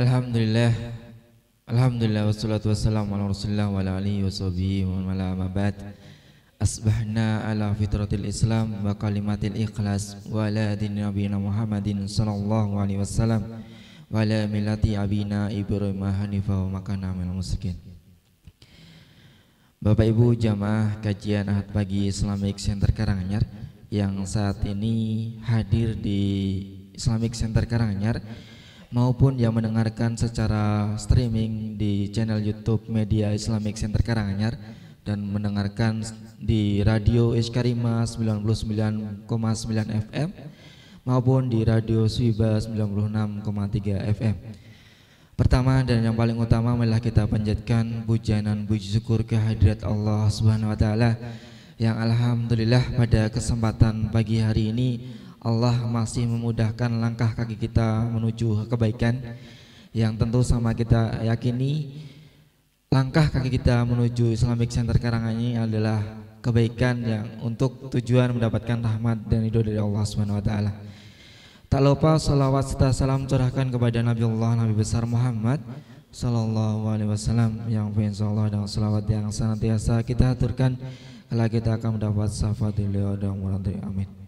Alhamdulillah Alhamdulillah wassalatu wassalamu ala rasulullah wa ala alihi wa sahbihi wa ala mabad Asbahna ala fitratil islam wa kalimatil ikhlas wa ala din nabina muhammadin sallallahu alaihi wasallam wa ala milati abina ibrahim hanifah wa makana minal muslimin Bapak Ibu jamaah kajian Ahad pagi Islamic Center Karanganyar yang saat ini hadir di Islamic Center Karanganyar maupun yang mendengarkan secara streaming di channel YouTube Media Islamic Center Karanganyar dan mendengarkan di Radio Iskarima 99,9 FM maupun di Radio Swiba 96,3 FM. Pertama dan yang paling utama adalah kita panjatkan pujian dan puji syukur kehadirat Allah Subhanahu wa taala yang alhamdulillah pada kesempatan pagi hari ini Allah masih memudahkan langkah kaki kita menuju kebaikan yang tentu sama kita yakini langkah kaki kita menuju Islamic Center Karanganyi adalah kebaikan yang untuk tujuan mendapatkan rahmat dan hidup dari Allah Subhanahu wa taala. Tak lupa salawat serta salam curahkan kepada Nabi Allah Nabi besar Muhammad Sallallahu alaihi wasallam yang insya Allah dan salawat yang senantiasa kita aturkan kalau kita akan mendapat syafaat beliau dan murid amin.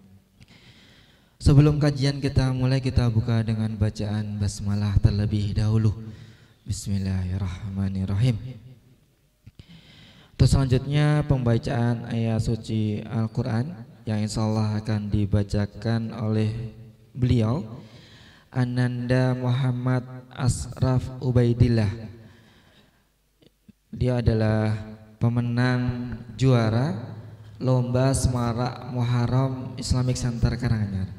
Sebelum kajian kita mulai kita buka dengan bacaan basmalah terlebih dahulu. Bismillahirrahmanirrahim. Terus selanjutnya pembacaan ayat suci Al-Quran yang insya Allah akan dibacakan oleh beliau Ananda Muhammad Asraf Ubaidillah Dia adalah pemenang juara Lomba Semarak Muharram Islamic Center Karanganyar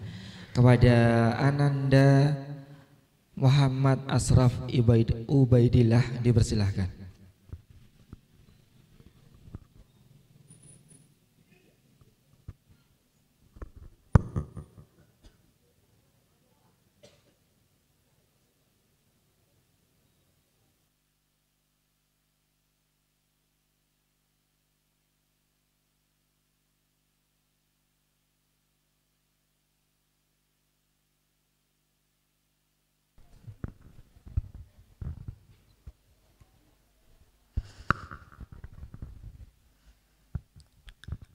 kepada Ananda Muhammad Asraf Ubaidillah dipersilahkan.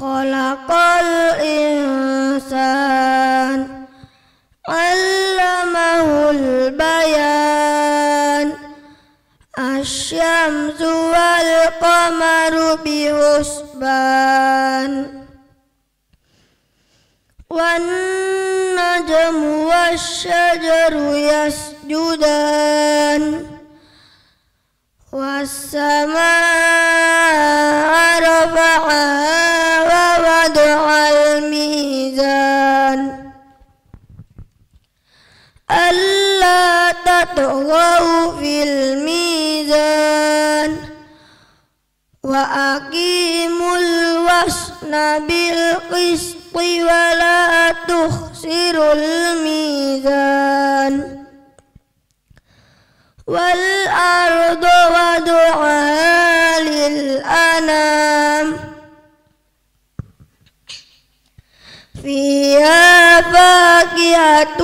khalaqal insan allamahul bayan asyamsu wal qamaru bihusban wan najmu wasyajaru yasjudan والسماء رفعها ووضع الميزان ألا تطغوا في الميزان وأقيموا الوزن بالقسط ولا تخسروا الميزان والأرض ودعاء للأنام فيها فاكهة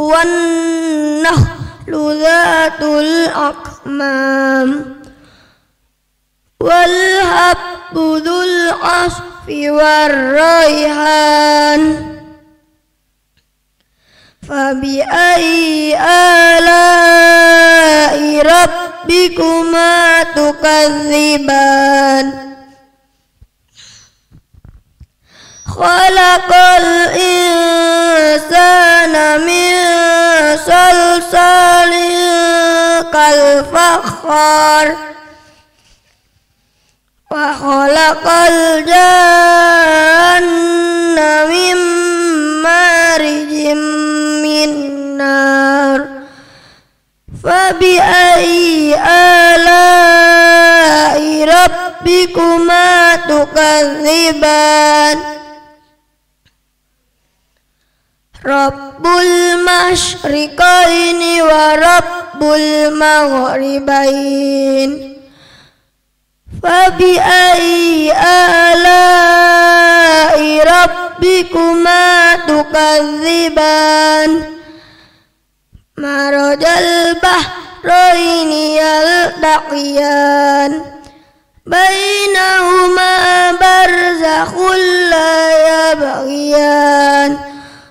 والنخل ذات الأقمام والهب ذو العصف والريحان فبأي آلاء ربكما تكذبان خلق الإنسان من صلصال كالفخار وخلق الجان rabbikuma tukadziban Rabbul masyriqaini wa rabbul maghribain Fabi'ai ala'i rabbikuma tukadziban Marajal bahroini yaldaqiyan Marajal بينهما barzakhul لا يبغيان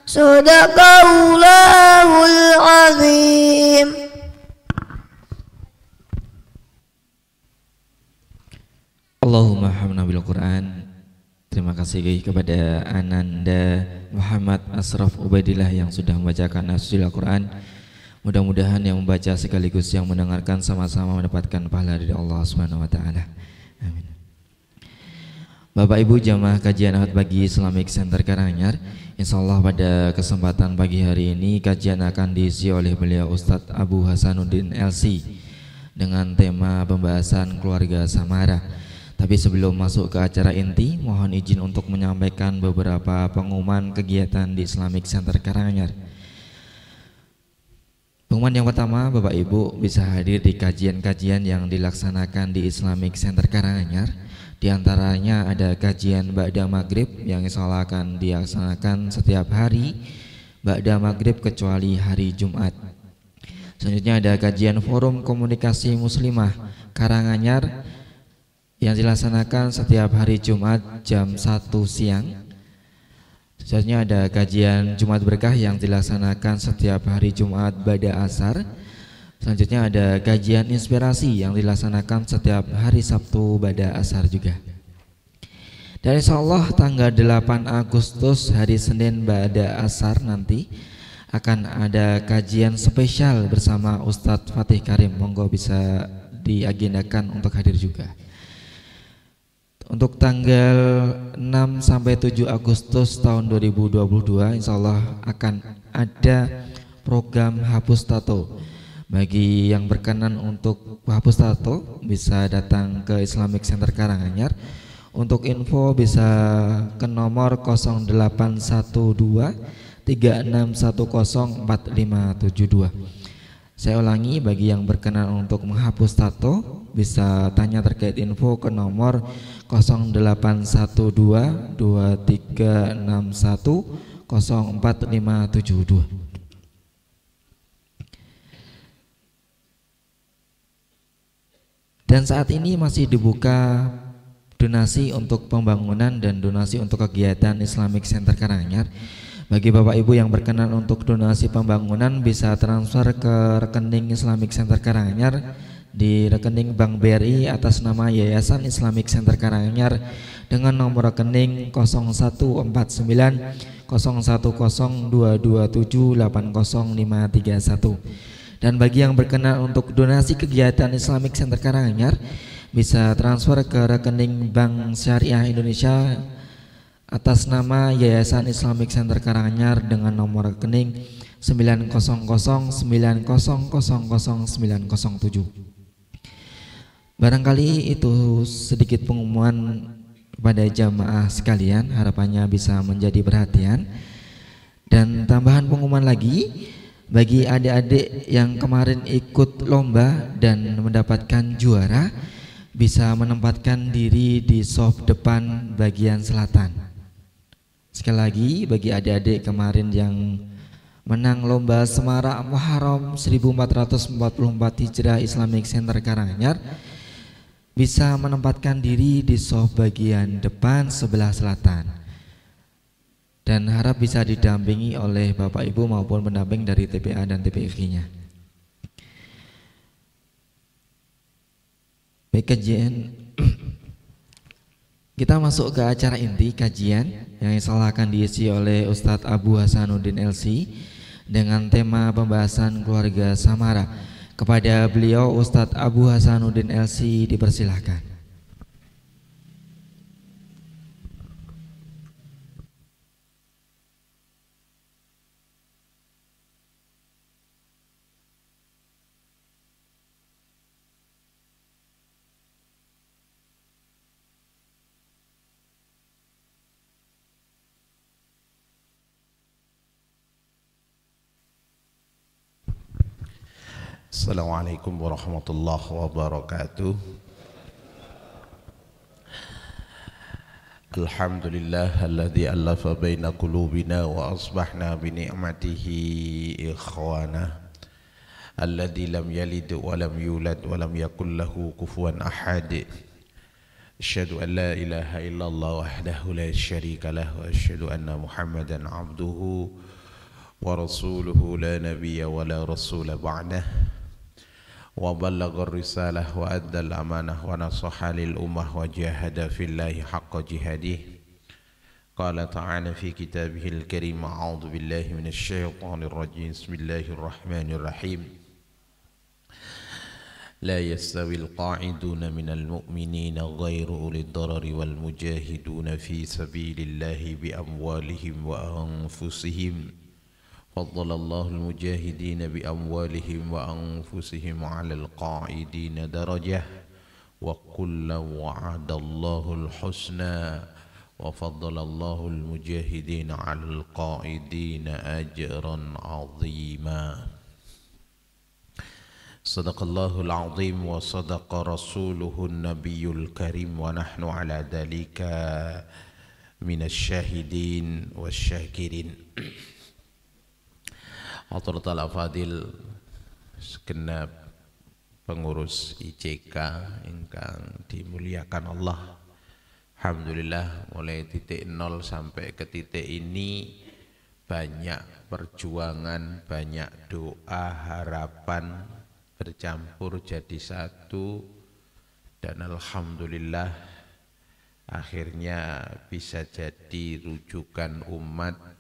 صدق الله Allahumma اللهم bil Quran Terima kasih kepada Ananda Muhammad Asraf Ubaidillah yang sudah membacakan Asul Al-Quran Mudah-mudahan yang membaca sekaligus yang mendengarkan sama-sama mendapatkan pahala dari Allah Subhanahu wa taala. Amin. Bapak Ibu jamaah kajian ahad bagi Islamic Center Karanganyar Insya Allah pada kesempatan pagi hari ini kajian akan diisi oleh beliau Ustadz Abu Hasanuddin LC dengan tema pembahasan keluarga Samara tapi sebelum masuk ke acara inti mohon izin untuk menyampaikan beberapa pengumuman kegiatan di Islamic Center Karanganyar Pengumuman yang pertama, Bapak Ibu bisa hadir di kajian-kajian yang dilaksanakan di Islamic Center Karanganyar. Di antaranya ada kajian Ba'da Maghrib yang insya Allah akan dilaksanakan setiap hari Ba'da Maghrib kecuali hari Jumat. Selanjutnya ada kajian Forum Komunikasi Muslimah Karanganyar yang dilaksanakan setiap hari Jumat jam 1 siang Selanjutnya ada kajian Jumat Berkah yang dilaksanakan setiap hari Jumat pada asar. Selanjutnya ada kajian inspirasi yang dilaksanakan setiap hari Sabtu pada asar juga. Dan insya Allah tanggal 8 Agustus hari Senin pada asar nanti akan ada kajian spesial bersama Ustadz Fatih Karim. Monggo bisa diagendakan untuk hadir juga. Untuk tanggal 6 sampai 7 Agustus tahun 2022 Insya Allah akan ada program hapus tato Bagi yang berkenan untuk hapus tato bisa datang ke Islamic Center Karanganyar Untuk info bisa ke nomor 0812 4572. saya ulangi bagi yang berkenan untuk menghapus tato bisa tanya terkait info ke nomor 0812 Dan saat ini masih dibuka donasi untuk pembangunan dan donasi untuk kegiatan Islamic Center Karanganyar. Bagi Bapak Ibu yang berkenan untuk donasi pembangunan bisa transfer ke rekening Islamic Center Karanganyar di rekening Bank BRI atas nama Yayasan Islamic Center Karanganyar dengan nomor rekening 0149 01022780531 dan bagi yang berkenan untuk donasi kegiatan Islamic Center Karanganyar bisa transfer ke rekening Bank Syariah Indonesia atas nama Yayasan Islamic Center Karanganyar dengan nomor rekening 90090000907. Barangkali itu sedikit pengumuman kepada jamaah sekalian, harapannya bisa menjadi perhatian. Dan tambahan pengumuman lagi bagi adik-adik yang kemarin ikut lomba dan mendapatkan juara bisa menempatkan diri di soft depan bagian selatan. Sekali lagi bagi adik-adik kemarin yang menang lomba Semarak Muharram 1444 Hijrah Islamic Center Karanganyar bisa menempatkan diri di soft bagian depan sebelah selatan dan harap bisa didampingi oleh Bapak Ibu maupun pendamping dari TPA dan TPIK-nya. Baik kajian kita masuk ke acara inti kajian yang insyaallah akan diisi oleh Ustadz Abu Hasanuddin LC dengan tema pembahasan keluarga Samara. Kepada beliau Ustadz Abu Hasanuddin Elsi dipersilahkan. Assalamualaikum warahmatullahi wabarakatuh Alhamdulillah alladhi alafa baina qulubina wa asbahna bi ni'matihi ikhwana alladhi lam yalid wa lam yulad wa lam yakul lahu kufuwan ahad Asyhadu an la ilaha illallah wahdahu la syarika lah wa asyhadu anna Muhammadan abduhu ورسوله لا نبي ولا رسول بعده وبلغ الرسالة وأدى الأمانة ونصح للأمة وجاهد في الله حق جهاده قال تعالى في كتابه الكريم أعوذ بالله من الشيطان الرجيم بسم الله الرحمن الرحيم لا يستوي القاعدون من المؤمنين غير أولي الضرر والمجاهدون في سبيل الله بأموالهم وأنفسهم فضل الله المجاهدين بأموالهم وأنفسهم على القاعدين درجة وكلا وعد الله الحسنى وفضل الله المجاهدين على القاعدين أجرا عظيما صدق الله العظيم وصدق رسوله النبي الكريم ونحن على ذلك من الشاهدين والشاكرين Maturtal Afadil segenap pengurus ICK ingkang dimuliakan Allah Alhamdulillah mulai titik nol sampai ke titik ini banyak perjuangan, banyak doa, harapan bercampur jadi satu dan Alhamdulillah akhirnya bisa jadi rujukan umat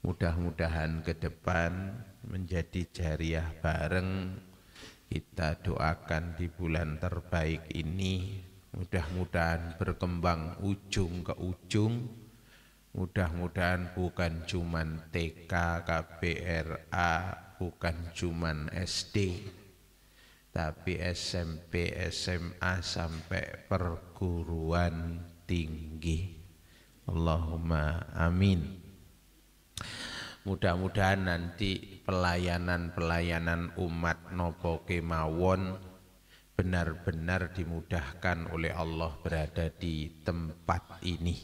Mudah-mudahan ke depan menjadi jariah bareng kita doakan di bulan terbaik ini mudah-mudahan berkembang ujung ke ujung mudah-mudahan bukan cuman TK, KPRA, bukan cuman SD tapi SMP, SMA sampai perguruan tinggi Allahumma amin Mudah-mudahan nanti pelayanan-pelayanan umat nopo kemawon benar-benar dimudahkan oleh Allah berada di tempat ini.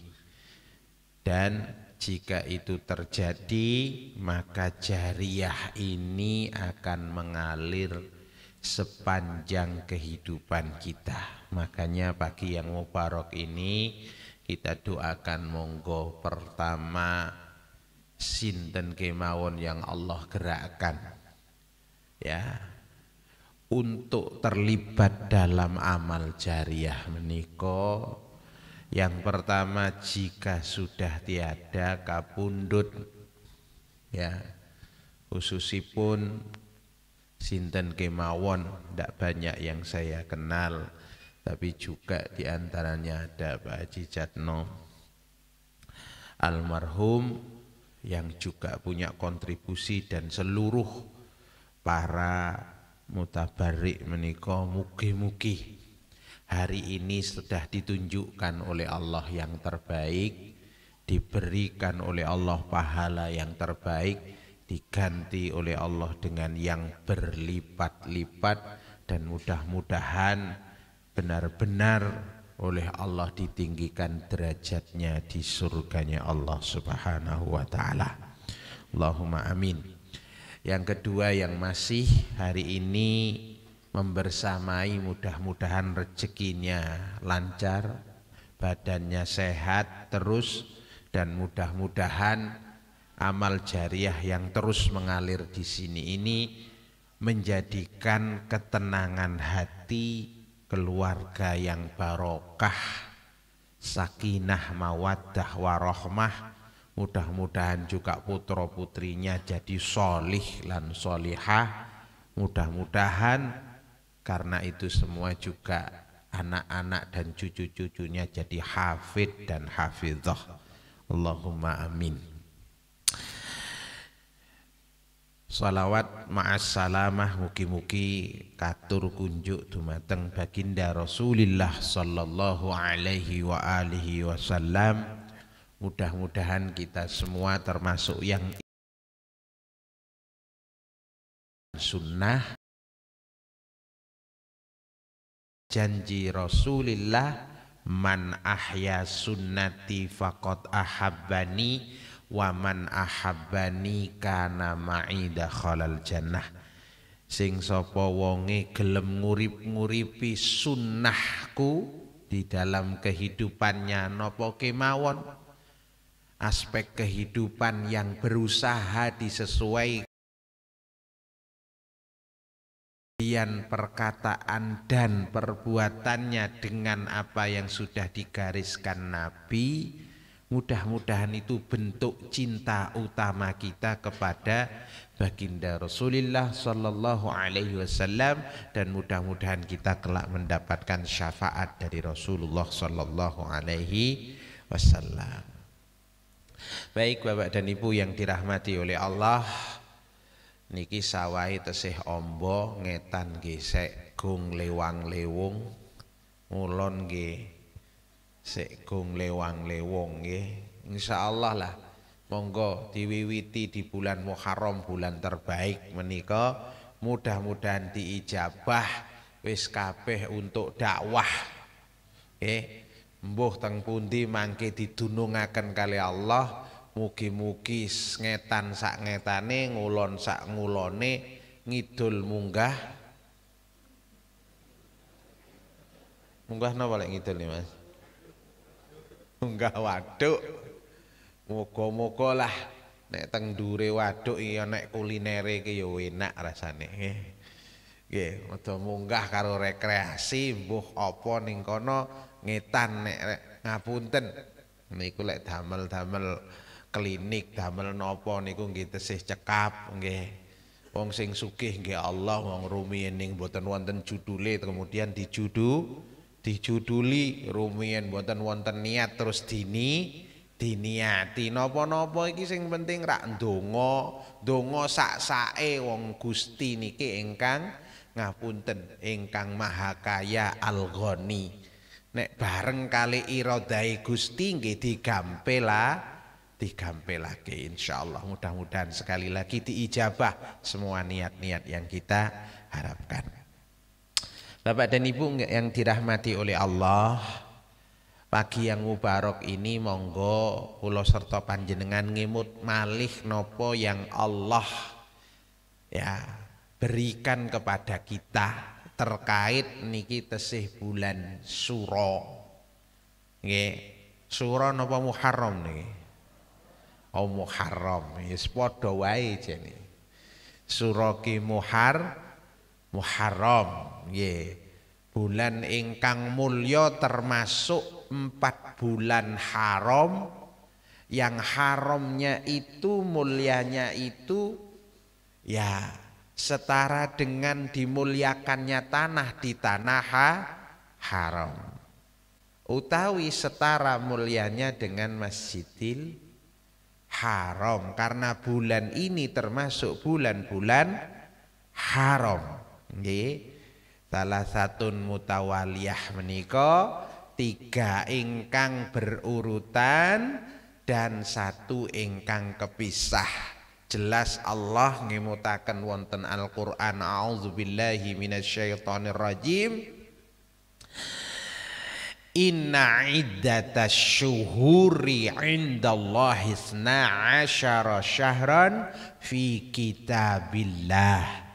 Dan jika itu terjadi, maka jariah ini akan mengalir sepanjang kehidupan kita. Makanya pagi yang mubarak ini kita doakan monggo pertama sinten kemawon yang Allah gerakkan ya untuk terlibat dalam amal jariah meniko yang pertama jika sudah tiada kapundut ya khususipun sinten kemawon tidak banyak yang saya kenal tapi juga diantaranya ada Pak Haji Jatno almarhum yang juga punya kontribusi dan seluruh para mutabarik meniko mugi-mugi hari ini sudah ditunjukkan oleh Allah yang terbaik diberikan oleh Allah pahala yang terbaik diganti oleh Allah dengan yang berlipat-lipat dan mudah-mudahan benar-benar oleh Allah ditinggikan derajatnya di surganya Allah Subhanahu wa taala. Allahumma amin. Yang kedua yang masih hari ini membersamai mudah-mudahan rezekinya lancar, badannya sehat terus dan mudah-mudahan amal jariah yang terus mengalir di sini ini menjadikan ketenangan hati keluarga yang barokah, sakinah, mawaddah, warohmah. Mudah-mudahan juga putra-putrinya jadi solih dan solihah. Mudah-mudahan karena itu semua juga anak-anak dan cucu-cucunya jadi hafid dan hafidhah. Allahumma amin. Salawat ma'assalamah muki-muki katur kunjuk dumateng baginda Rasulillah sallallahu alaihi wa alihi wasallam. Mudah-mudahan kita semua termasuk yang sunnah janji Rasulillah man ahya sunnati faqad ahabbani waman ahabbani kana ma'ida khalal jannah sing sapa wonge gelem ngurip-nguripi sunnahku di dalam kehidupannya nopo kemawon aspek kehidupan yang berusaha disesuaikan Dian perkataan dan perbuatannya dengan apa yang sudah digariskan Nabi, Mudah-mudahan itu bentuk cinta utama kita kepada baginda Rasulullah Sallallahu Alaihi Wasallam dan mudah-mudahan kita kelak mendapatkan syafaat dari Rasulullah Sallallahu Alaihi Wasallam. Baik bapak dan ibu yang dirahmati oleh Allah, niki sawai tesih ombo ngetan gesek gung lewang lewung mulon ge sekung lewang lewong Insya Insyaallah lah monggo diwiwiti di bulan Muharram bulan terbaik menika mudah-mudahan diijabah wis kabeh untuk dakwah. Eh mbuh teng pundi mangke didunungaken kali Allah mugi-mugi ngetan sak ngetane ngulon sak ngulone ngidul munggah Munggah napa lek ngidul nih Mas? munggah waduk. Muga-muga lah nek teng dure waduk iya nek kulinere iki ya enak rasane. Nggih, metu munggah karo rekreasi mbuh apa ning kono ngetan nek ngapunten. Niku lek damel-damel klinik damel nopo niku nggih tesih cekap nggih. Wong sing sugih nggih Allah wong rumiyin ning boten wonten judule kemudian dijudu dijuduli rumiyin buatan wonten niat terus dini diniati nopo nopo iki sing penting rak dongo dongo sak sae wong Gusti niki engkang ngapunten engkang maha kaya al-ghani nek bareng kali iradai Gusti nggih digampela digampelake insyaallah mudah-mudahan sekali lagi diijabah semua niat-niat yang kita harapkan Bapak dan Ibu yang dirahmati oleh Allah Pagi yang mubarok ini monggo pulau serta panjenengan ngimut malih nopo yang Allah ya berikan kepada kita terkait niki tesih bulan Suro. nge Suro nopo Muharram nih, Oh Muharram, ya padha wae jene. Suro ki Muharram Muharram ye Bulan ingkang mulia termasuk empat bulan haram yang haramnya itu mulianya itu ya setara dengan dimuliakannya tanah di tanah ha, haram utawi setara mulianya dengan masjidil haram karena bulan ini termasuk bulan-bulan haram jadi Salah satu mutawaliyah meniko tiga ingkang berurutan dan satu ingkang kepisah. Jelas Allah ngemutakan wonten Al-Qur'an mina minasyaitonir rajim. Inna iddata syuhuri Allahi 12 syahran fi kitabillah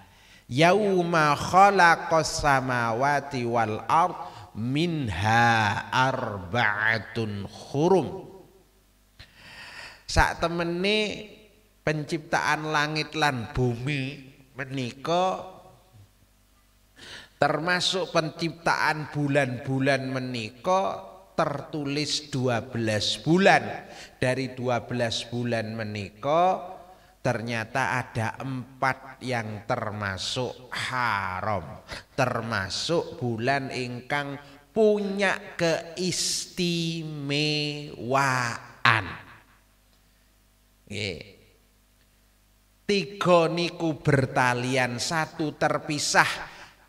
yauma khalaqas samawati wal ard minha arba'atun khurum saat temene penciptaan langit lan bumi menika termasuk penciptaan bulan-bulan menika tertulis 12 bulan dari 12 bulan menika ternyata ada empat yang termasuk haram termasuk bulan ingkang punya keistimewaan tiga niku bertalian satu terpisah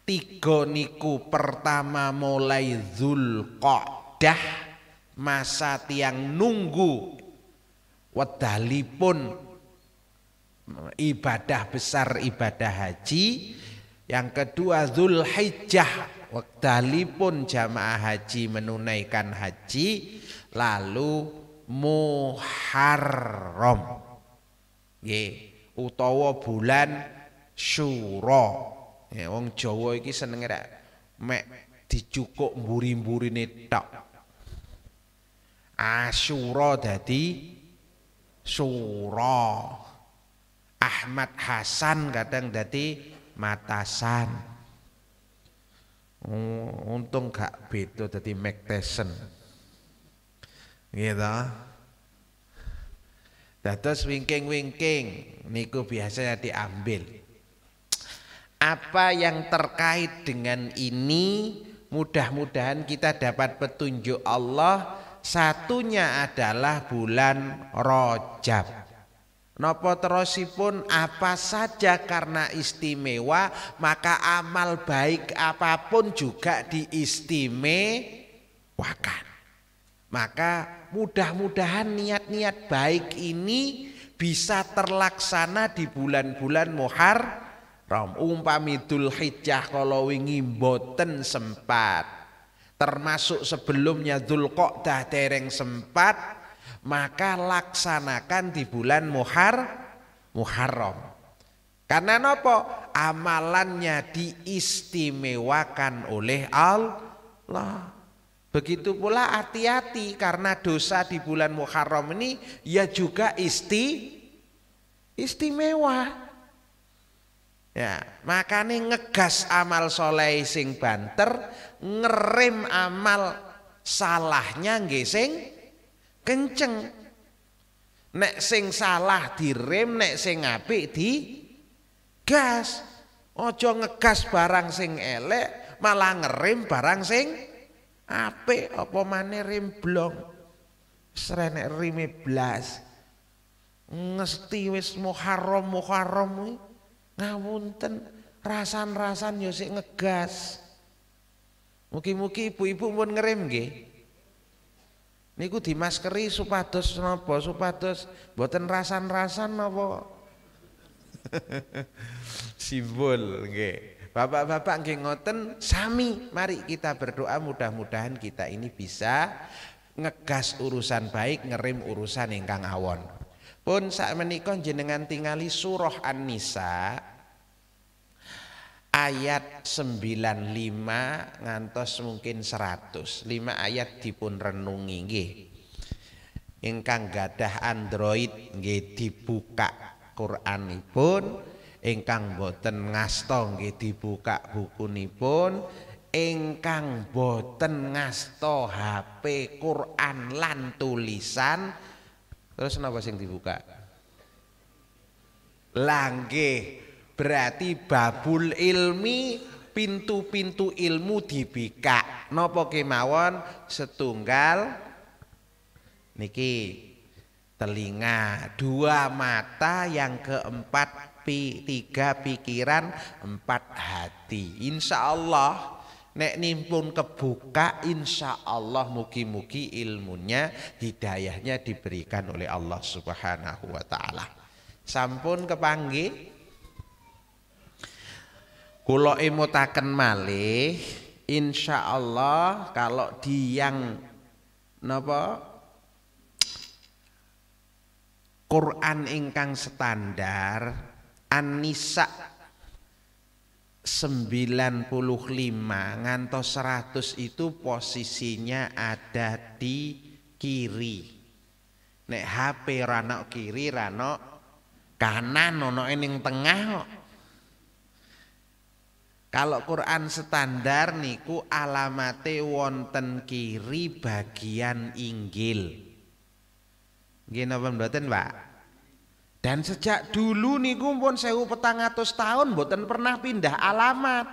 tiga niku pertama mulai zulqodah masa tiang nunggu wedalipun ibadah besar ibadah haji yang kedua Zulhijjah waktalipun jamaah haji menunaikan haji lalu Muharram Ye, utawa bulan syuro ya wong Jawa iki seneng rek mek dicukuk mburi-mburine tok Asyura dadi Syura Ahmad Hasan kadang jadi Matasan. Untung gak beda jadi Mac Tyson. Gitu. Dados wingking-wingking niku biasanya diambil. Apa yang terkait dengan ini mudah-mudahan kita dapat petunjuk Allah satunya adalah bulan Rojab. Nopo terosipun apa saja karena istimewa maka amal baik apapun juga diistimewakan. Maka mudah-mudahan niat-niat baik ini bisa terlaksana di bulan-bulan muhar Rom umpamidul Hijjah kalau wingi boten sempat. Termasuk sebelumnya dulkok dah tereng sempat maka laksanakan di bulan Muhar Muharram. Karena nopo amalannya diistimewakan oleh Allah. Begitu pula hati-hati karena dosa di bulan Muharram ini ya juga isti istimewa. Ya, makanya ngegas amal soleh sing banter, ngerem amal salahnya nggih kenceng. Nek sing salah direm, nek sing apik di gas. Ojo ngegas barang sing elek, malah ngerem barang sing apik apa mana rem blong. Srenek rime blas. Ngesti wis Muharram Muharram ngawunten rasan-rasan yo ngegas. Mugi-mugi ibu-ibu pun ngerem nggih niku dimaskeri supados napa supados boten rasan-rasan napa simbol nggih Bapak-bapak nggih ngoten sami mari kita berdoa mudah-mudahan kita ini bisa ngegas urusan baik ngerim urusan ingkang awon pun saat menikah jenengan tingali surah An-Nisa ayat 95 ngantos mungkin 100 5 ayat dipun renungi nggih ingkang gadah Android nggih dibuka Quranipun ingkang boten ngasto nggih dibuka bukunipun ingkang boten ngasto HP Quran lan tulisan terus napa sing dibuka langgih Berarti babul ilmi pintu-pintu ilmu dibikak. nopo kemawon setunggal niki telinga, dua mata, yang keempat pi, tiga pikiran, empat hati. Insya Allah nek nimpun kebuka, insya Allah mugi-mugi ilmunya, hidayahnya diberikan oleh Allah Subhanahu Wa Taala. Sampun kepanggi, Kulo imutaken malih insya Allah kalau di yang napa Quran ingkang standar An-Nisa 95 ngantos 100 itu posisinya ada di kiri. Nek HP rano kiri rano kanan ono ening tengah kok. Kalau Quran standar niku alamate wonten kiri bagian inggil. Nggih napa mboten, Pak? Dan sejak dulu niku pun sewu petang atau tahun mboten pernah pindah alamat.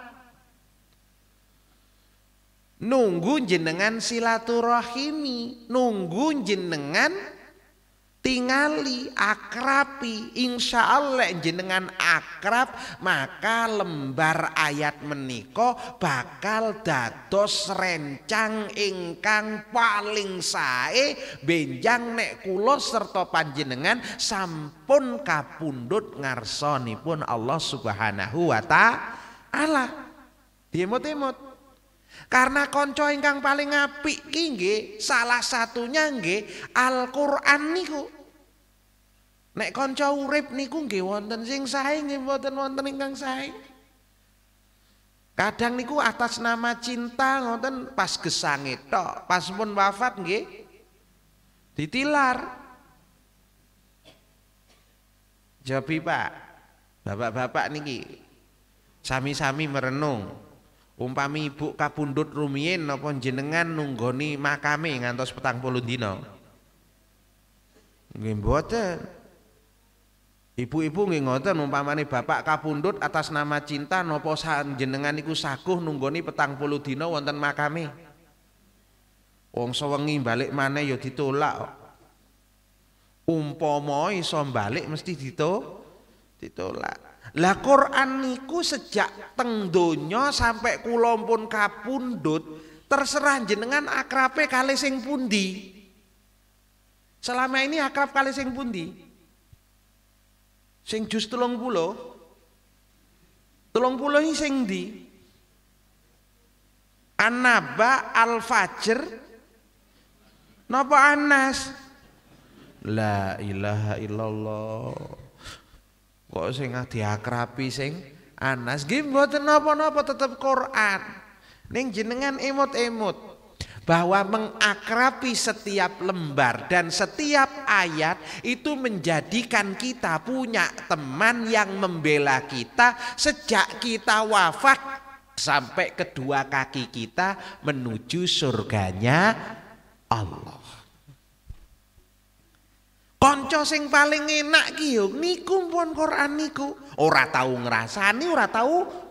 Nunggu jenengan silaturahimi, nunggu jenengan tingali akrapi insya Allah jenengan akrab maka lembar ayat meniko bakal dados rencang ingkang paling sae benjang nek kulo serta panjenengan sampun kapundut ngarsoni pun Allah Subhanahu wa taala diemot-emot karena konco ingkang paling apik ki nggih salah satunya nggih Al-Qur'an niku Nek konco urip niku nggih wonten sing sae nggih mboten wonten ingkang sae. Kadang niku atas nama cinta ngoten pas gesange tok, pas pun wafat nggih ditilar. Jawab Pak, bapak-bapak niki sami-sami merenung. Umpami ibu kapundut rumien napa jenengan nunggoni makame ngantos petang puluh dina. Nggih mboten. Ibu-ibu nggih ngoten umpamane bapak kapundhut atas nama cinta nopo jenengan iku sakuh nunggoni petang puluh dina wonten makame. Wong sewengi balik mana ya ditolak. Umpama iso balik mesti dito ditolak. Lah Quran niku sejak teng donya sampai kula pun kapundhut terserah jenengan akrape kali sing pundi. Selama ini akrab kali sing pundi? Sing jus tulung puluh. tulung puluh ini sing di. Anaba al-fajr. Napa anas? La ilaha illallah. Kok sing diakrapi sing anas Gim buat napa-napa tetep Quran. Neng jenengan emot-emot bahwa mengakrapi setiap lembar dan setiap ayat itu menjadikan kita punya teman yang membela kita sejak kita wafat sampai kedua kaki kita menuju surganya Allah. Konco sing paling enak ki niku pun Quran niku. Ora tahu ngrasani, ora tahu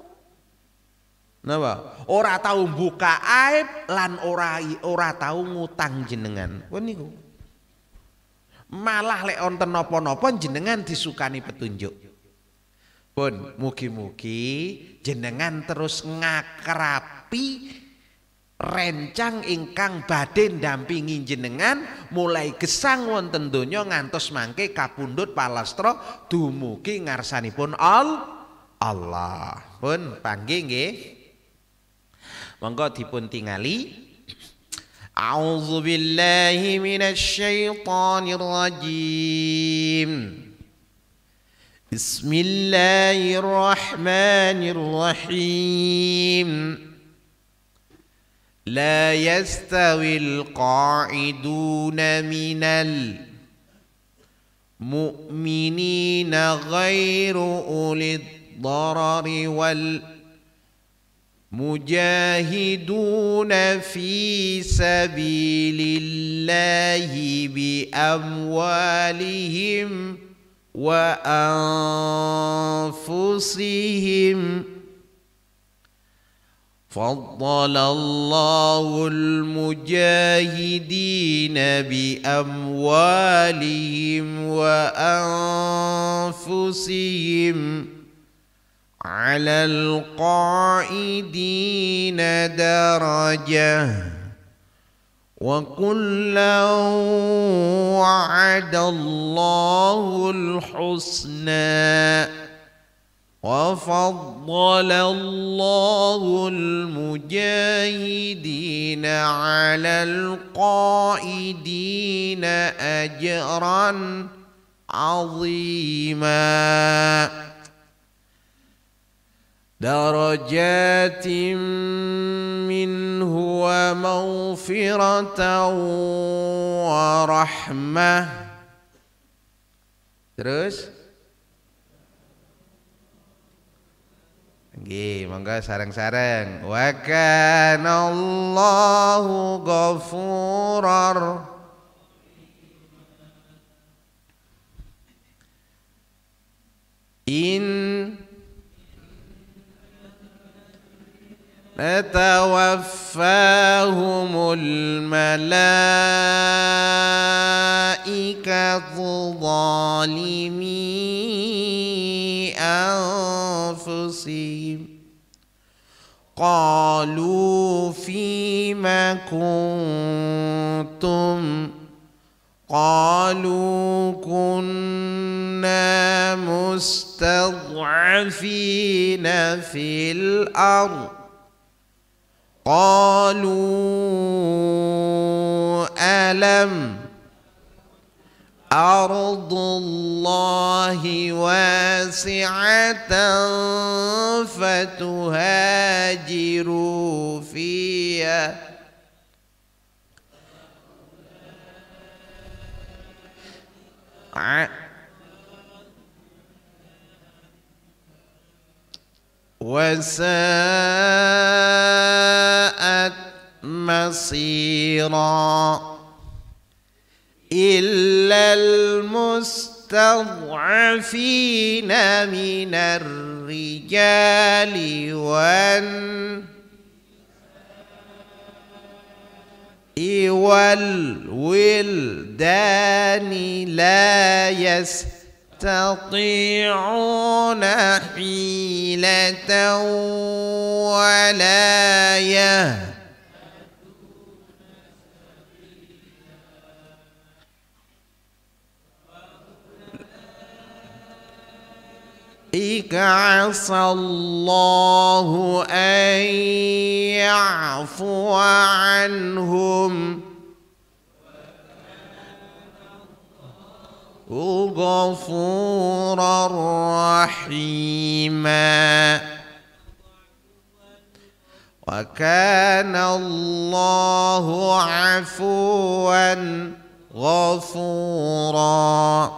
Napa? Ora tahu buka aib lan ora ora tahu ngutang jenengan. Kuwi niku. Malah lek onten napa-napa jenengan disukani petunjuk. Pun mugi-mugi jenengan terus ngakrapi rencang ingkang badhe ndampingi jenengan mulai gesang wonten donya ngantos mangke kapundhut palastra dumugi ngarsanipun al Allah. Pun panggih nggih. monggo dipun tingali A'udzu billahi minasy syaithanir rajim Bismillahirrahmanirrahim لا يستوي القاعدون من المؤمنين غير أولي الضرر والأذى مجاهدون في سبيل الله باموالهم وانفسهم فضل الله المجاهدين باموالهم وانفسهم وأنفسهم على القائدين درجة وكلا وعد الله الحسنى وفضل الله المجاهدين على القائدين أجرا عظيماً درجات منه ومغفرة ورحمة terus Nggih, monggo sareng-sareng. Wa kana Allahu ghafurar In فتوفاهم الملائكة ظالمي أنفسهم قالوا فيما كنتم قالوا كنا مستضعفين في الأرض قالوا ألم أرض الله واسعة فتهاجروا فيها ع وساءت مصيرا إلا المستضعفين من الرجال والولدان لا يسأل يستطيعون حيلة ولا يهتدون عصى عسى الله أن يعفو عنهم غفورا رحيما وكان الله عفوا غفورا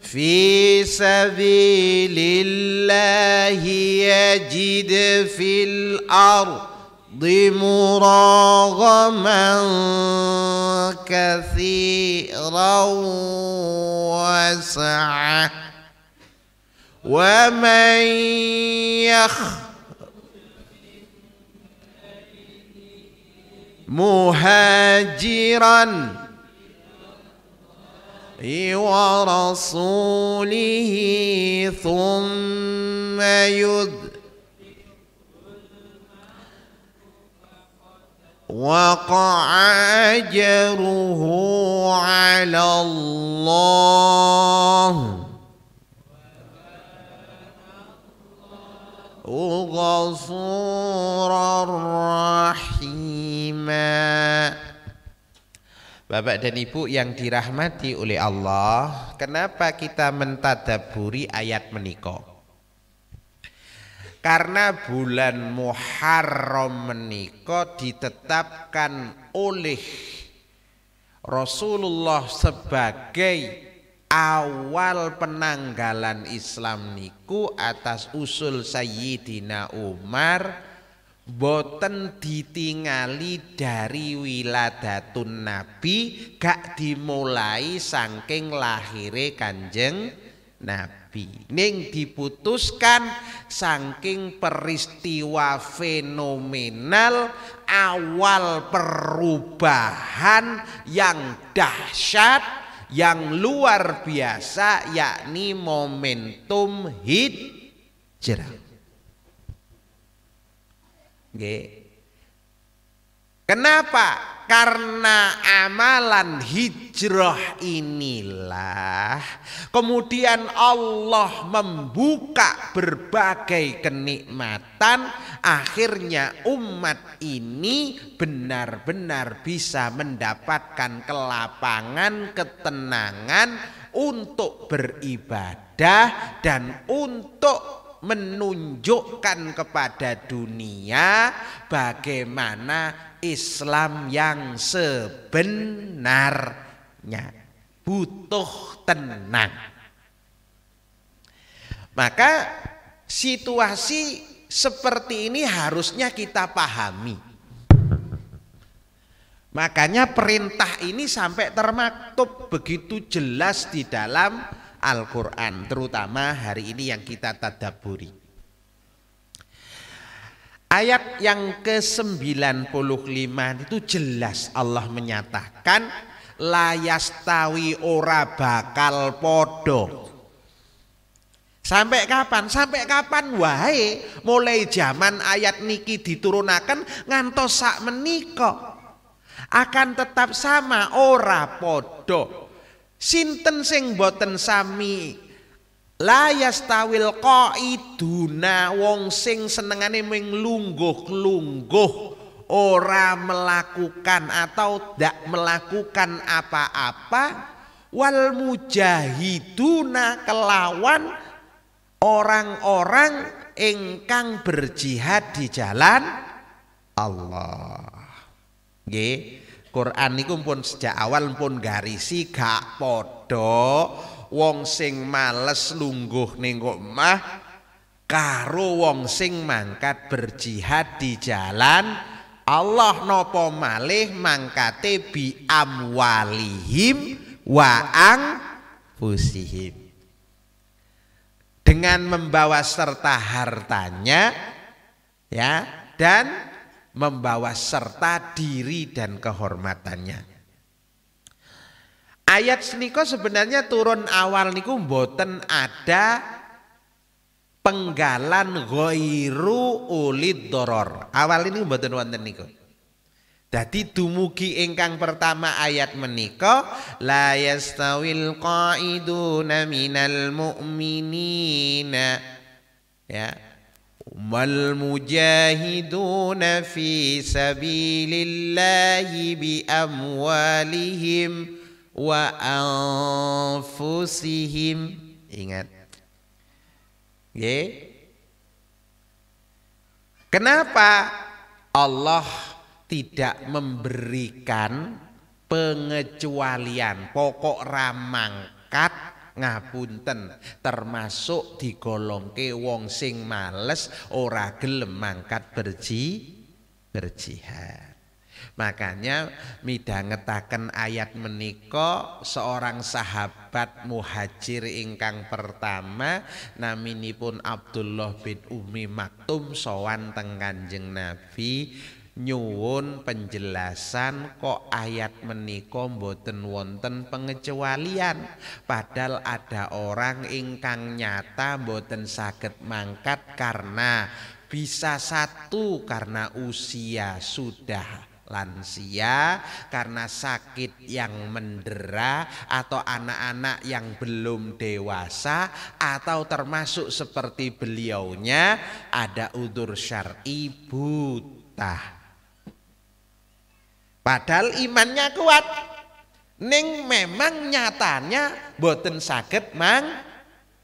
في سبيل الله يجد في الارض يفضي مراغما كثيرا وسعه ومن يخ مهاجرا ورسوله ثم يدخل وقع أجره على الله غفورا رحيما Bapak dan Ibu yang dirahmati oleh Allah, kenapa kita mentadaburi ayat menikah? Karena bulan Muharram menika ditetapkan oleh Rasulullah sebagai awal penanggalan Islam niku atas usul Sayyidina Umar boten ditingali dari wiladatun Nabi gak dimulai saking lahirnya Kanjeng Nabi nabi ning diputuskan saking peristiwa fenomenal awal perubahan yang dahsyat yang luar biasa yakni momentum hijrah Kenapa? karena amalan hijrah inilah kemudian Allah membuka berbagai kenikmatan akhirnya umat ini benar-benar bisa mendapatkan kelapangan, ketenangan untuk beribadah dan untuk menunjukkan kepada dunia bagaimana Islam yang sebenarnya butuh tenang. Maka situasi seperti ini harusnya kita pahami. Makanya perintah ini sampai termaktub begitu jelas di dalam Al-Quran terutama hari ini yang kita tadaburi Ayat yang ke-95 itu jelas Allah menyatakan layastawi ora bakal podo. Sampai kapan? Sampai kapan wahai mulai zaman ayat niki diturunakan ngantosak sak akan tetap sama ora podo. Sinten sing boten sami La itu qaiduna wong sing senengane ming lungguh-lungguh ora melakukan atau tidak melakukan apa-apa wal mujahiduna kelawan orang-orang ingkang berjihad di jalan Allah. Nggih. Quran niku pun sejak awal pun garisi gak podo, wong sing males lungguh ning omah karo wong sing mangkat berjihad di jalan Allah nopo malih mangkate bi amwalihim wa ang fusihim dengan membawa serta hartanya ya dan membawa serta diri dan kehormatannya. Ayat seniko sebenarnya turun awal niku mboten ada penggalan goiru ulid doror. Awal ini mboten wonten niku. Jadi dumugi ingkang pertama ayat menika la yastawil qaiduna minal mu'minina. Ya, والمجاهدون في سبيل الله بأموالهم وأنفسهم ingat okay. kenapa Allah tidak memberikan pengecualian pokok ramangkat ngapunten termasuk digolongke wong sing males ora gelem mangkat berji berjihad Makanya ngetaken ayat menika seorang sahabat muhajir ingkang pertama naminipun Abdullah bin Umi Maktum sowan teng Kanjeng Nabi nyuwun penjelasan kok ayat menika boten wonten pengecualian padahal ada orang ingkang nyata boten sakit mangkat karena bisa satu karena usia sudah lansia karena sakit yang mendera atau anak-anak yang belum dewasa atau termasuk seperti beliaunya ada udur syar'i buta Padahal imannya kuat. Ning memang nyatanya boten sakit mang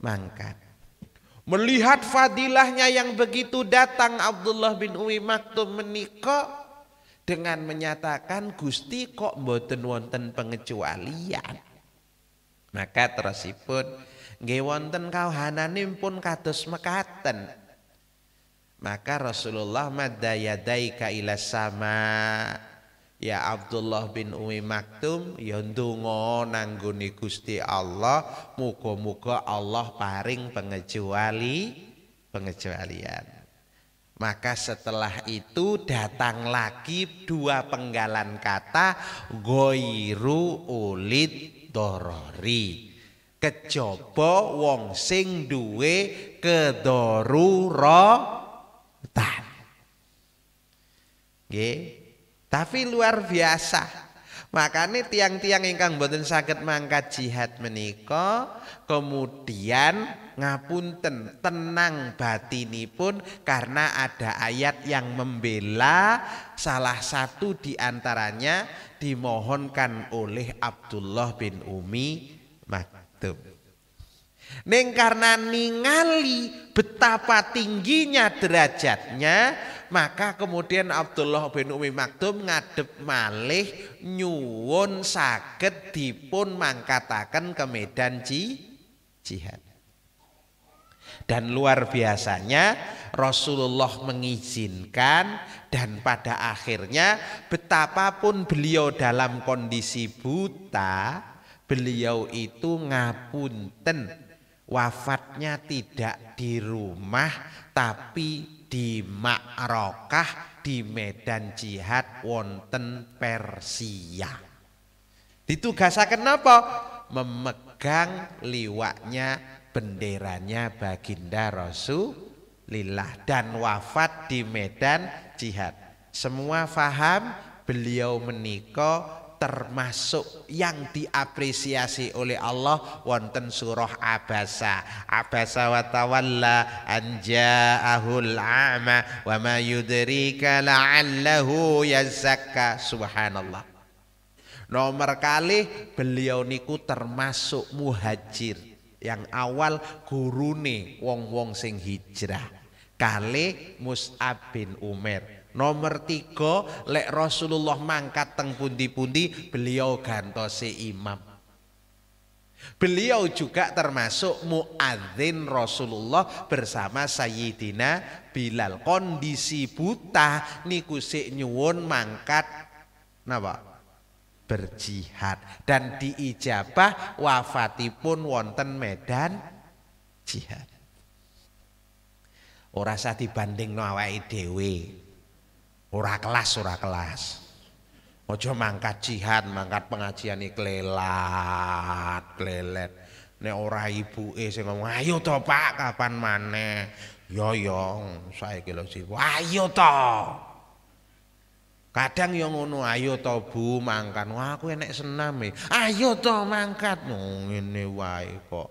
mangkat. Melihat fadilahnya yang begitu datang Abdullah bin Umi Maktum menikah dengan menyatakan Gusti kok boten wonten pengecualian. Maka tersebut nggih wonten kauhanane pun kados mekaten. Maka Rasulullah madayadaika ila sama' Ya Abdullah bin Umi Maktum ya ndonga nang Gusti Allah, muga-muga Allah paring pengecuali pengecualian. Maka setelah itu datang lagi dua penggalan kata goiru ulid dorori. Kejaba wong sing duwe tan. Nggih. Tapi luar biasa. Makanya tiang-tiang ingkang boten sakit mangkat jihad meniko, kemudian ngapunten tenang batinipun karena ada ayat yang membela salah satu diantaranya dimohonkan oleh Abdullah bin Umi Maktub. Neng karena ningali betapa tingginya derajatnya maka kemudian Abdullah bin Umi Maktum ngadep malih nyuwun saged dipun mangkatakan ke medan ji, jihad. Dan luar biasanya Rasulullah mengizinkan dan pada akhirnya betapapun beliau dalam kondisi buta, beliau itu ngapunten wafatnya tidak di rumah tapi di Makrokah di medan jihad wonten Persia. Ditugasakan kenapa Memegang liwaknya benderanya Baginda Rasulillah dan wafat di medan jihad. Semua faham beliau menikah termasuk yang diapresiasi oleh Allah wonten surah Abasa Abasa wa tawalla anja'ahul a'ma wa ma yudrika la'allahu yazakka subhanallah nomor kali beliau niku termasuk muhajir yang awal gurune wong-wong sing hijrah kali Mus'ab bin Umar Nomor tiga, lek Rasulullah mangkat teng pundi-pundi, beliau gantose imam. Beliau juga termasuk muadzin Rasulullah bersama Sayyidina Bilal. Kondisi buta niku sik nyuwun mangkat napa? Berjihad dan diijabah wafatipun wonten medan jihad. Ora dibanding dibandingno awake dhewe. ora kelas ora kelas ojo mangkat jihad mangkat pengajian ini kelelat kelelet ora ibu eh sing ngomong ayo to pak kapan mana yo yo saya kilo sih ayo to kadang yang ngono ayo to bu mangkat wah aku enak senam e. ayo to mangkat mau ini wae kok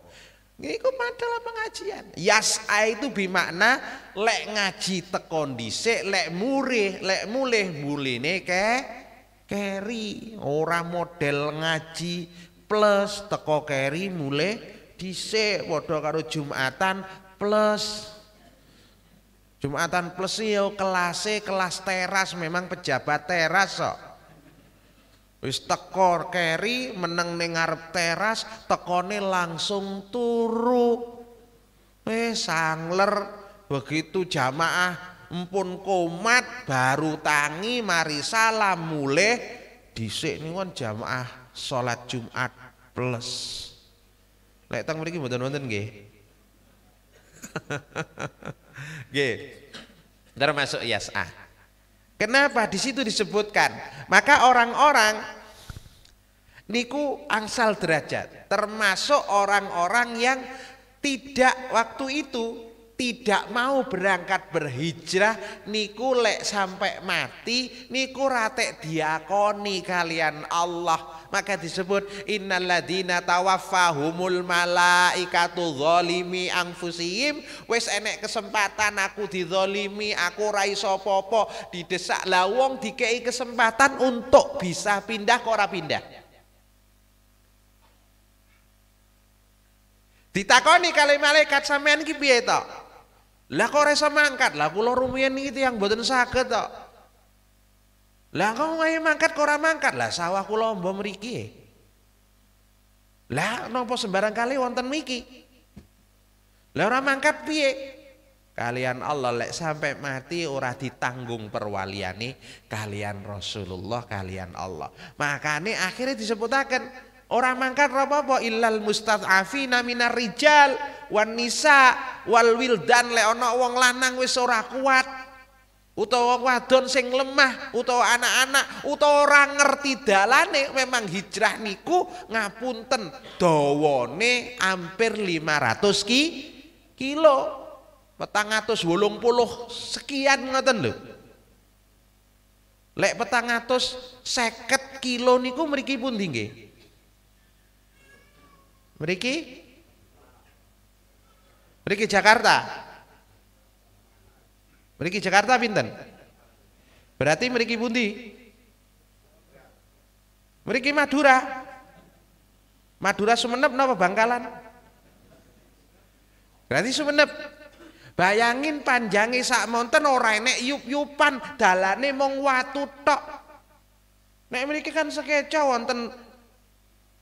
Iku adalah pengajian. Yas'a itu bimakna lek ngaji tekon dhisik, lek murih, lek mulih muline ke keri. orang model ngaji plus teko keri mulih dhisik padha karo Jumatan plus Jumatan plus yo iya kelas kelas teras memang pejabat teras kok. So. Wis tekor keri meneng nengar teras, tekone langsung turu. Wis eh, sangler begitu jamaah empun komat baru tangi mari salam di dhisik niku jamaah salat Jumat plus. Lek teng mriki mboten wonten nggih. Nggih. Ntar masuk ISA. Ah. Kenapa di situ disebutkan? Maka orang-orang niku angsal derajat, termasuk orang-orang yang tidak waktu itu tidak mau berangkat berhijrah niku lek sampai mati niku ratek diakoni kalian Allah maka disebut innalladzina tawaffahumul malaikatu zalimi anfusihim wis enek kesempatan aku dizalimi aku ra iso apa didesak la wong dikei kesempatan untuk bisa pindah kok ora pindah Ditakoni kali malaikat sampean ki piye to? Lah kok resa mangkat? Lah kula rumiyin niki tiyang mboten saged kok. Lah kok ngayi mangkat kok ora mangkat? Lah sawah kula amba mriki. Lah nopo sembarang kali wonten miki? Lah ora mangkat piye? Kalian Allah lek sampai mati ora ditanggung perwaliani kalian Rasulullah kalian Allah. makanya akhirnya disebutakan Orang mangkat apa-apa ilal mustad'afina minar rijal wan nisa wal wildan le ono wong lanang wis ora kuat utawa wadon sing lemah utawa anak-anak utawa orang ngerti dalane memang hijrah niku ngapunten dawane hampir 500 ki kilo petang atus puluh sekian ngoten lho lek petang atus seket kilo niku meriki pun tinggi Meriki? Meriki Jakarta. Meriki Jakarta pinten? Berarti meriki Bundi, Meriki Madura. Madura Sumenep napa Bangkalan? Berarti Sumenep. Bayangin panjangi sak monten ora enek yup-yupan, dalane mung watu tok. Nek mriki kan sekeca wonten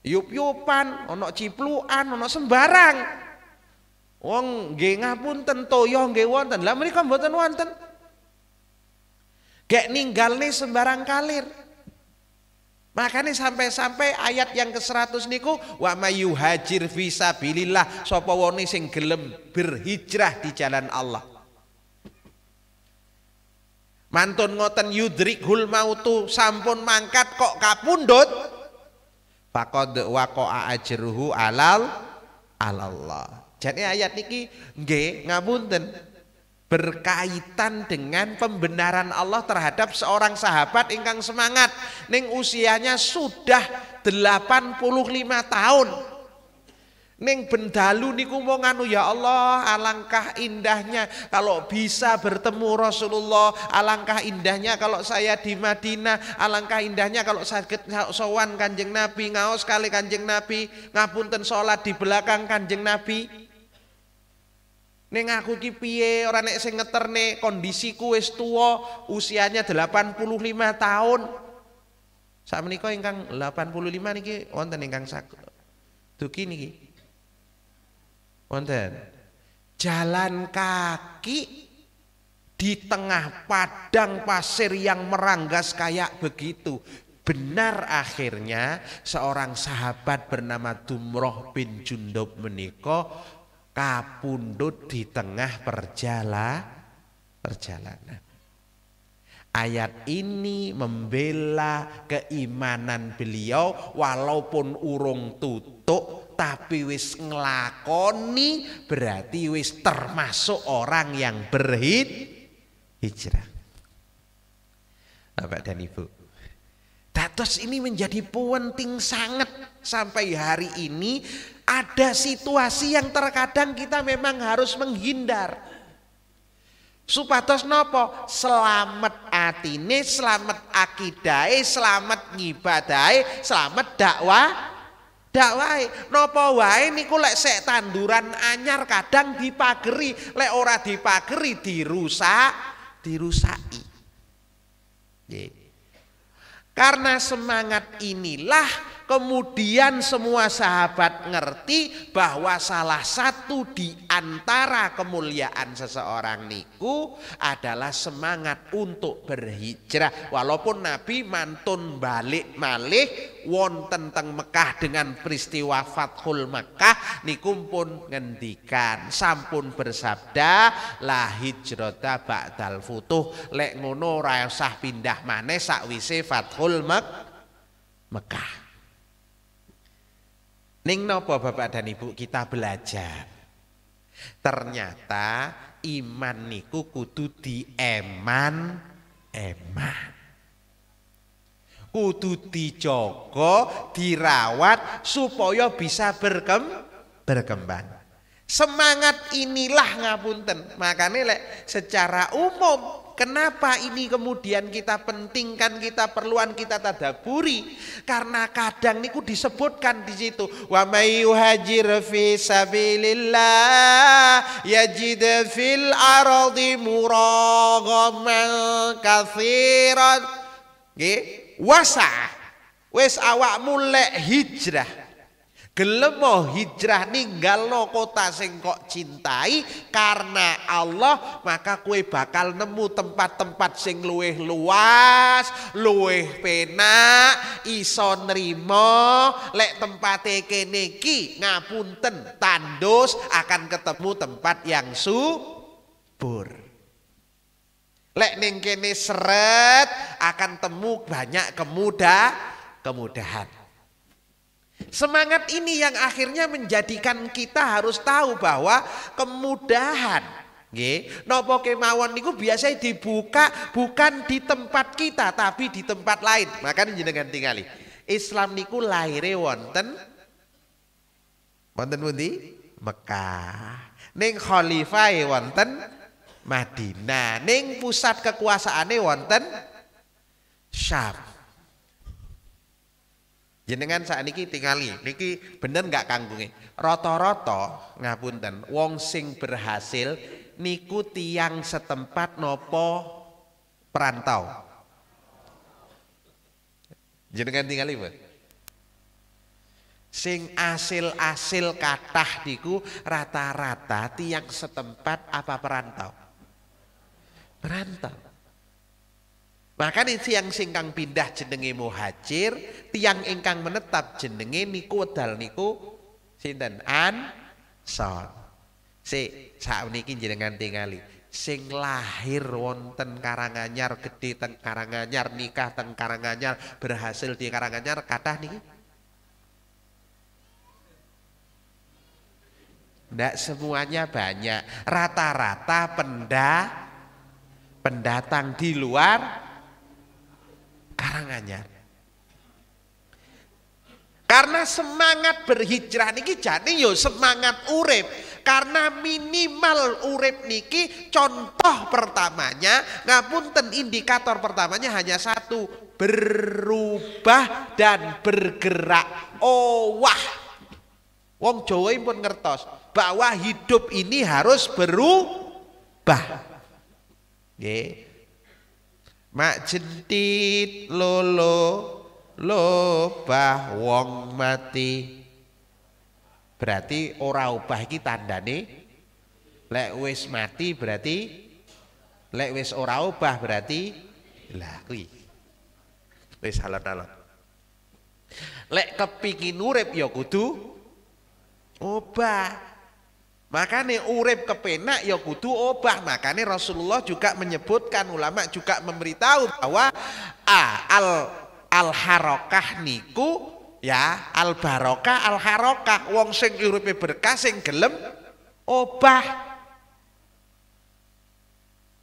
yup-yupan, ono cipluan, ono sembarang. Wong nggih ngapunten toya nggih wonten. Lah menika mboten wonten. Gek ninggalne sembarang kalir. Makanya sampai-sampai ayat yang ke-100 niku wa mayuhajir fi sabilillah sapa wone sing gelem berhijrah di jalan Allah. Mantun ngoten yudrikul mautu sampun mangkat kok kapundhut Pakod wakoa ajruhu alal alallah. Jadi ayat niki nggih ngapunten berkaitan dengan pembenaran Allah terhadap seorang sahabat ingkang semangat neng usianya sudah 85 tahun Neng bendalu niku kumongan ya Allah alangkah indahnya kalau bisa bertemu Rasulullah alangkah indahnya kalau saya di Madinah alangkah indahnya kalau sakit sowan kanjeng Nabi ngaos kali kanjeng Nabi ngapunten sholat di belakang kanjeng Nabi Neng aku ki orang ora nek sing ngeterne kondisiku wis tuwa usianya 85 tahun Sak menika ingkang 85 niki wonten ingkang sak duki niki Wonten. Jalan kaki di tengah padang pasir yang meranggas kayak begitu. Benar akhirnya seorang sahabat bernama Dumroh bin Jundub meniko kapundut di tengah perjala, perjalanan. Ayat ini membela keimanan beliau walaupun urung tutup tapi wis ngelakoni berarti wis termasuk orang yang berhid hijrah. Bapak nah, dan Ibu. Datos ini menjadi penting sangat sampai hari ini ada situasi yang terkadang kita memang harus menghindar. Supatos nopo selamat atine, selamat akidai, selamat ngibadai, selamat dakwah Dak wae, napa wae niku lek sek tanduran anyar kadang dipageri, lek ora dipageri dirusak, dirusaki. Karena semangat inilah kemudian semua sahabat ngerti bahwa salah satu di antara kemuliaan seseorang niku adalah semangat untuk berhijrah. Walaupun Nabi mantun balik malih wonten teng Mekah dengan peristiwa Fathul Mekah niku pun ngendikan sampun bersabda la hijrata ba'dal futuh lek ngono ora usah pindah maneh sakwise Fathul Mekah. Mekah. Ning nopo Bapak dan Ibu kita belajar. Ternyata iman niku kudu eman eman. Kudu dijogo, dirawat supaya bisa berkem berkembang. Semangat inilah ngapunten. Makanya secara umum Kenapa ini kemudian kita pentingkan, kita perluan, kita tadaburi? Karena kadang niku disebutkan di situ wa may yuhajir fi sabilillah yajid fil ardi muraghaman katsiran. Nggih, wasa. Wis awakmu lek hijrah Gelemo hijrah ninggal lo kota sing kok cintai karena Allah maka kue bakal nemu tempat-tempat sing luweh luas, luweh penak, iso nrimo, lek tempat teke neki ngapunten tandus akan ketemu tempat yang subur. Lek ning kene seret akan temu banyak kemuda kemudahan. Semangat ini yang akhirnya menjadikan kita harus tahu bahwa kemudahan nopo kemauan kemawon niku biasanya dibuka bukan di tempat kita tapi di tempat lain. Makanya jenengan tingali. Islam niku lahir wonten wonten pundi? Mekah. Ning khalifah wonten Madinah. Ning pusat kekuasaane wonten Syam. Jenengan saat niki tingali, niki bener nggak kanggungi. Roto-roto ngapunten, wong sing berhasil niku tiang setempat nopo perantau. Jenengan tingali bu. Sing asil-asil katah niku rata-rata tiang setempat apa perantau? Perantau. Makane yang singkang pindah jenenge muhajir, tiang ingkang menetap jenenge niku wedal niku sinten? saat Sik, sakniki jenengan tingali. Sing lahir wonten Karanganyar, gede teng Karanganyar, nikah teng Karanganyar, berhasil di Karanganyar kathah niki. Ndak semuanya banyak. Rata-rata penda pendatang di luar Karanganyar. Karena semangat berhijrah niki jadi yo ya semangat urip. Karena minimal urip niki contoh pertamanya ngapunten indikator pertamanya hanya satu berubah dan bergerak. Oh wah. Wong Jawa pun ngertos bahwa hidup ini harus berubah. Nggih. Mak jentit lolo lobah wong mati. Berarti ora obah iki tandane lek wis mati berarti lek wis ora obah berarti lah kuwi. Wis alon-alon. Lek kepingin urip ya kudu obah. Makanya urip kepenak ya kudu obah. Makanya Rasulullah juga menyebutkan ulama juga memberitahu bahwa ah, al al harokah niku ya al barokah al harokah wong sing uripe berkah sing gelem obah.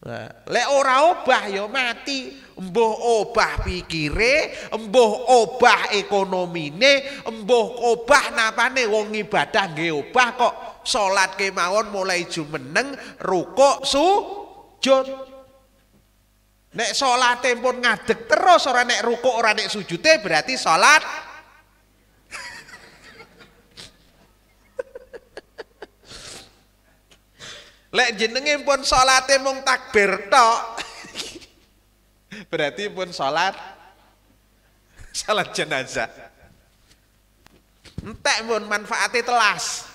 Nah, ora obah ya mati, mbuh obah pikire, mbuh obah ekonomine, mbuh obah napane wong ibadah nggih obah kok Salat kemawon mulai jumeneng rukuk sujud. Nek salate pun ngadeg terus ora nek ruko ora nek sujude berarti salat Lek jenenge pun salate mung takbir tok. Berarti pun salat salat jenazah. Entek pun manfaatnya telas.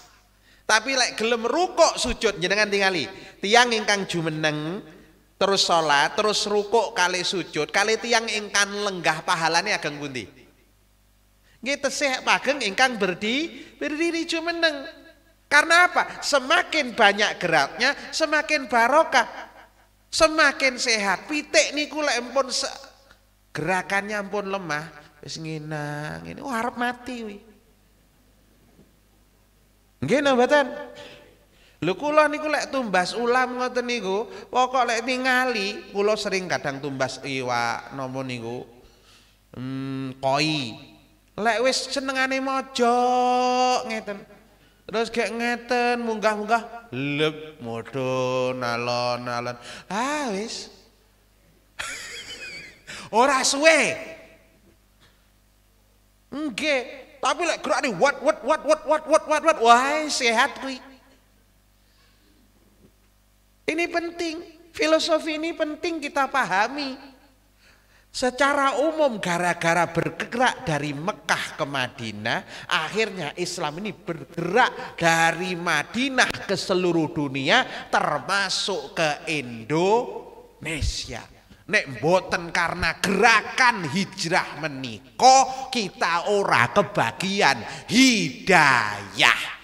Tapi lek gelem rukuk sujud jenengan tingali. Tiang ingkang jumeneng terus sholat, terus rukuk kali sujud, kali tiang ingkang lenggah pahalane ageng pundi? Nggih tesih pageng ingkang berdi berdiri jumeneng. Karena apa? Semakin banyak geraknya, semakin barokah. Semakin sehat. Pitik niku lek se gerakannya ampun lemah, wis ngina, ngene. Oh, harap mati wih. Nggih mboten? Lho kula niku lek tumbas ulam ngoten niku, pokok lek ningali kula sering kadang tumbas iwak napa niku. Hmm, koi. Lek wis senengane mojok ngeten. Terus gek ngeten munggah-munggah lep modon alon-alon. Ah wis. Ora suwe. Nggih. Tapi lek gerak di what what what what what what what wat wah sehat Ini penting. Filosofi ini penting kita pahami. Secara umum gara-gara bergerak dari Mekah ke Madinah, akhirnya Islam ini bergerak dari Madinah ke seluruh dunia termasuk ke Indonesia. Nek boten karena gerakan hijrah meniko kita ora kebagian hidayah.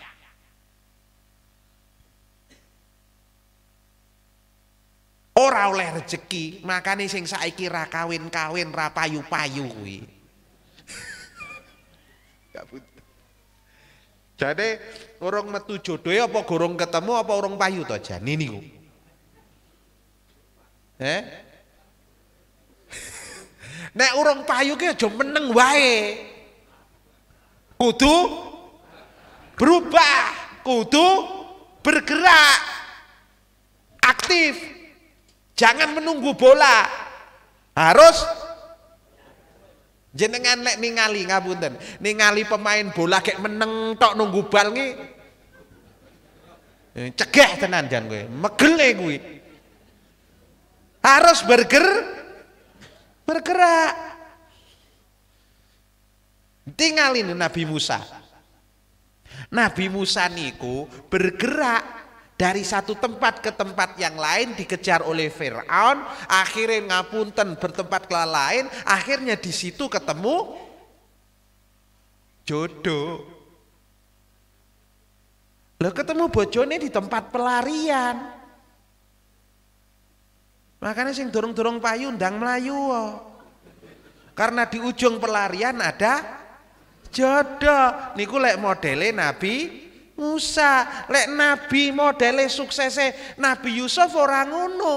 Ora oleh rezeki makane sing saiki ra kawin-kawin ra payu-payu kuwi. Ya Jadi orang metu jodoh apa gorong ketemu apa orang payu to jane niku. Eh? Nek urung payu ki aja meneng wae. Kudu berubah, kudu bergerak. Aktif. Jangan menunggu bola. Harus jenengan lek ningali ngapunten, ningali pemain bola kayak meneng tok nunggu bal ngi. Eh, cegah tenan jan kowe, Megel e kuwi. Harus bergerak bergerak. Tinggalin Nabi Musa. Nabi Musa niku bergerak dari satu tempat ke tempat yang lain dikejar oleh Fir'aun, akhirnya ngapunten bertempat ke lain, akhirnya di situ ketemu jodoh. Lo ketemu bojone di tempat pelarian. Makanya sing dorong-dorong payu ndang melayu. Oh. Karena di ujung pelarian ada jodoh. Niku lek modele Nabi Musa, lek Nabi modele suksese Nabi Yusuf orang ngono.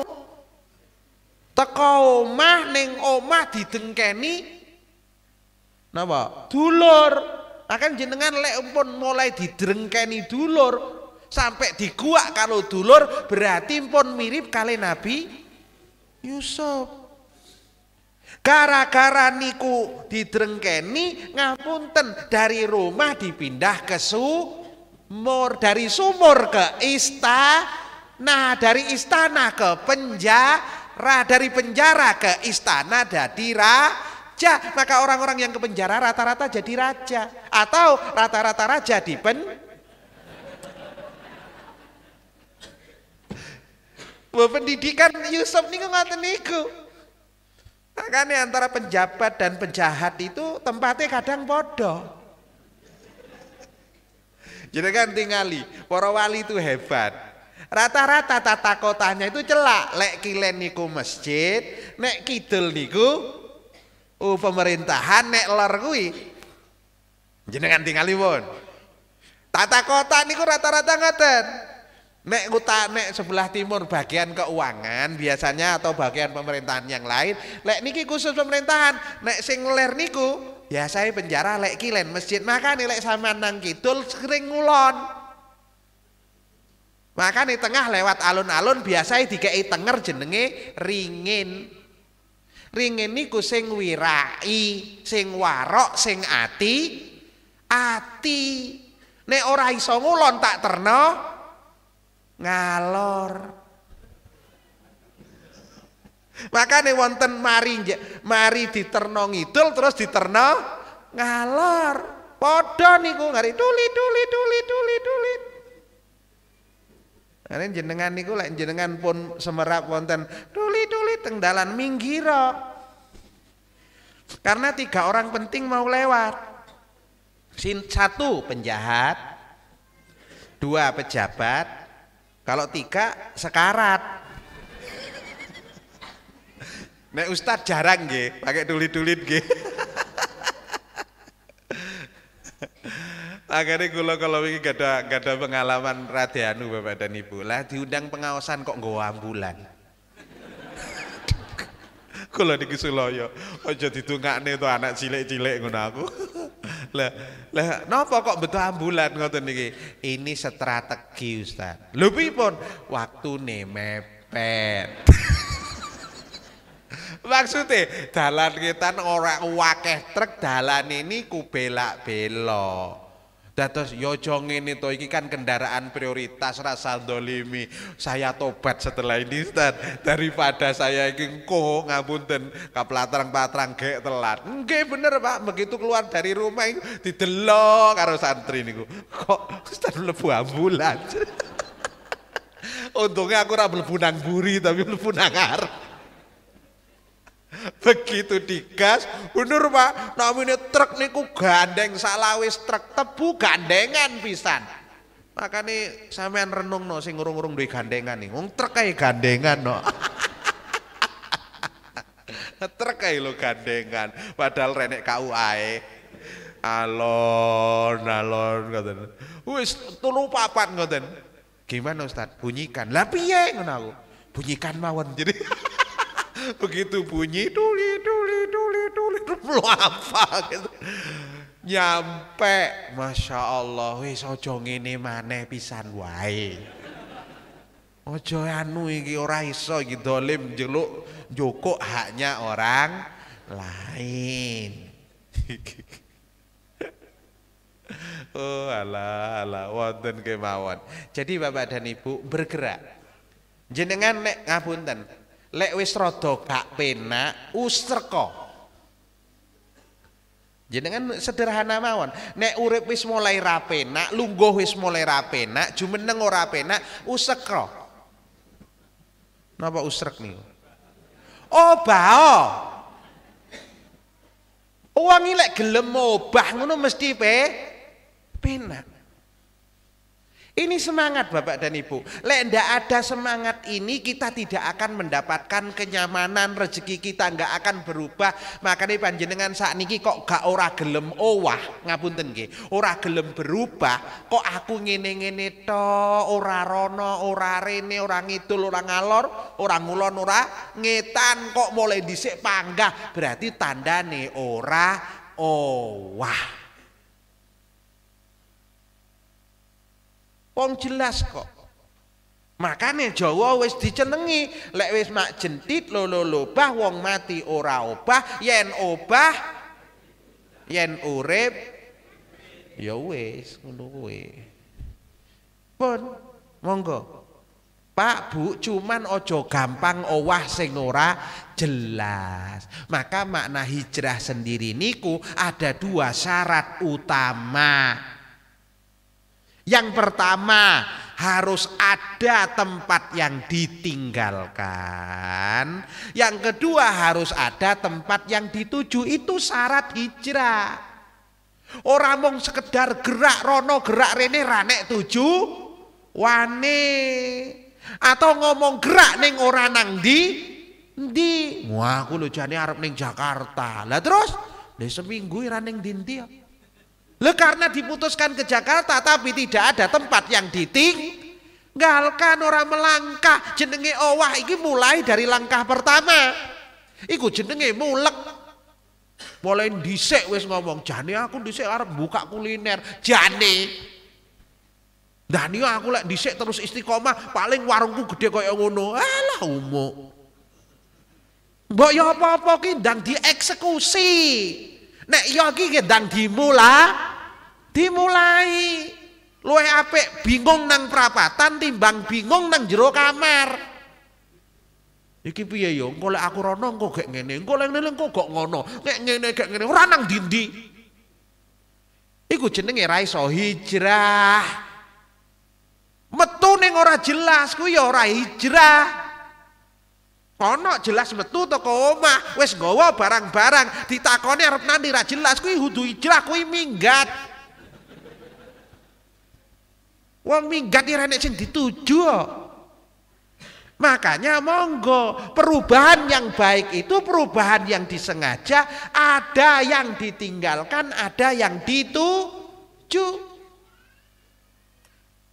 Teko omah ning omah didengkeni napa? Dulur. Akan jenengan lek pun mulai didengkeni dulur sampai dikuak kalau dulur berarti pun mirip kali Nabi Yusuf. Gara-gara niku didrengkeni ngapunten dari rumah dipindah ke sumur, dari sumur ke istana, dari istana ke penjara, dari penjara ke istana jadi raja. Maka orang-orang yang ke penjara rata-rata jadi raja atau rata-rata raja di penjara Buat pendidikan Yusuf niku ngoten niku. Makanya antara penjabat dan penjahat itu tempatnya kadang bodoh. Jadi kan tingali, para wali itu hebat. Rata-rata tata kotanya itu celak. Lek kilen niku masjid, nek kidul niku uh, pemerintahan, nek lor Jadi kan tingali pun. Tata kota niku rata-rata ngoten. Nek kota nek sebelah timur bagian keuangan biasanya atau bagian pemerintahan yang lain. Lek niki khusus pemerintahan. Nek sing ler niku biasanya penjara lek kilen masjid. Maka nih lek sama nang kidul sering ngulon. Maka nih tengah lewat alun-alun biasanya dikei tenger jenenge ringin. Ringin niku sing wirai, sing warok, sing ati, ati. Nek ora iso ngulon tak terno, ngalor makanya wonten mari mari diterno ngidul terus diterno ngalor podo niku ngari tuli tuli tuli tuli tuli Karena jenengan niku lek jenengan pun semerap wonten tuli-tuli teng dalan minggiro. Karena tiga orang penting mau lewat. Satu penjahat, dua pejabat, kalau tiga sekarat. Nek Ustad jarang gue pakai dulit-dulit gue. Akhirnya kula kalau ini gak ada, gak ada pengalaman radianu Bapak dan Ibu lah diundang pengawasan kok gue ambulan oh jadi suloyo aja nih tuh anak cilik-cilik ngono aku lah lah nopo kok betul ambulan ngoten niki ini strategi ustaz lho pun waktu nih mepet maksudnya dalan kita orang wakeh truk dalan ini kubelak belok Dados yojo ngene to iki kan kendaraan prioritas rasa dolimi. Saya tobat setelah ini Ustaz. Daripada saya iki kok ngapunten kaplatrang-patrang gek telat. Nggih bener Pak, begitu keluar dari rumah itu didelok karo santri niku. Kok Ustaz mlebu ambulans. Untungnya aku ora mlebu nang buri tapi mlebu nang arep. Begitu digas, undur Pak, namine truk niku gandeng salawis truk tebu gandengan pisan. nih sampean renung no sing urung-urung duit gandengan nih. ngung truk gandengan no. truk kae lo gandengan, padahal renek kau ae. Alon, alon ngoten. Wis telu papat ngoten. Gimana ustad, Bunyikan. Lah piye ngono aku? Bunyikan mawon. Jadi begitu bunyi tuli tuli tuli tuli apa gitu nyampe Masya Allah wis ojo ngene mana pisan wae ojo anu iki ora iso iki dolim jeluk joko haknya orang lain oh ala ala wonten kemawon jadi bapak dan ibu bergerak jenengan nek ngapunten lek wis rada gak penak ustreka jenengan sederhana mawon nek urip wis mulai rapenak penak lungguh wis mulai rapenak penak jumeneng ora penak usreka napa usrek niku oh bao uang lek gelem obah ngono mesti pe penak ini semangat Bapak dan Ibu. Lek ndak ada semangat ini kita tidak akan mendapatkan kenyamanan rezeki kita nggak akan berubah. Makanya panjenengan saat niki kok gak ora gelem owah ngapunten nggih. Ora gelem berubah, kok aku ngene-ngene to, ora rono, ora rene, ora ngidul, ora ngalor, ora ngulon, ora ngetan kok mulai dhisik panggah. Berarti tandane ora owah. Wong jelas kok. Makane Jawa wis dicenengi lek wis mak jentit lolo lobah wong mati ora obah yen obah yen urip ya wis ngono kuwi. Pun monggo. Pak Bu cuman ojo gampang owah sing ora jelas. Maka makna hijrah sendiri niku ada dua syarat utama. Yang pertama, harus ada tempat yang ditinggalkan. Yang kedua, harus ada tempat yang dituju. Itu syarat hijrah. Orang mau sekedar gerak rono gerak rene ranek tuju wane. Atau ngomong gerak neng orang nang di Di Wah, aku lho jani arep ning Jakarta. Lah terus, Di seminggu ora ning ya. Le karena diputuskan ke Jakarta tapi tidak ada tempat yang ditinggalkan orang melangkah jenenge owah ini mulai dari langkah pertama. Iku jenenge mulek. Mulai disek wis ngomong, jani aku disek arep buka kuliner, jane. Daniel aku lek disek terus istiqomah, paling warungku gede kaya ngono. Alah umuk. Mbok ya apa-apa ki ndang dieksekusi. Nek yo ya iki ndang dimula dimulai luwih apik bingung nang perapatan timbang bingung nang jero kamar Iki piye yo? Ya? Engko lek aku rono engko gek ngene, engko lek ngene engko gok ngono. Nek ngene gek ngene ora nang dindi. Iku jenenge ra iso hijrah. Metu ning ora jelas kuwi ya ora hijrah. Ono jelas metu toko omah, wis nggawa barang-barang, ditakoni arep nanti ra jelas kuwi hudu hijrah kuwi minggat. Wong minggat nek sing dituju Makanya monggo perubahan yang baik itu perubahan yang disengaja, ada yang ditinggalkan, ada yang dituju.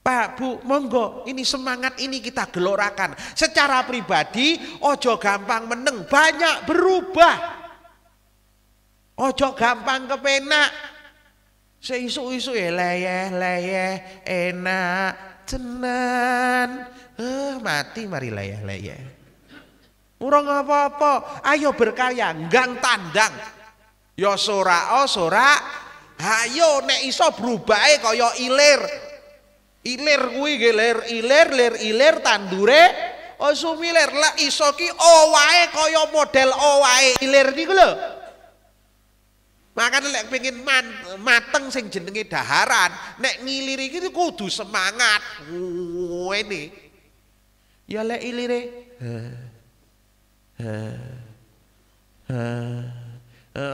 Pak Bu, monggo ini semangat ini kita gelorakan. Secara pribadi ojo gampang meneng, banyak berubah. Ojo gampang kepenak. Sing isuk-isuk ya layeh-layeh enak tenan. Eh mati mari layeh-layeh. Urung apa-apa, ayo berkarya gang tandang. Yo sorak-sorak oh, sora. Ayo nek iso berubahe kaya ilir. Ilir kuwi gelir ilir iler ilir tandure Oh sumiler lah iso ki owae kaya model owae ilir niku lho. Makanya lek pengin man, mateng sing jenenge daharan, nek ngilir iki kudu semangat. ini Ya lek ilire.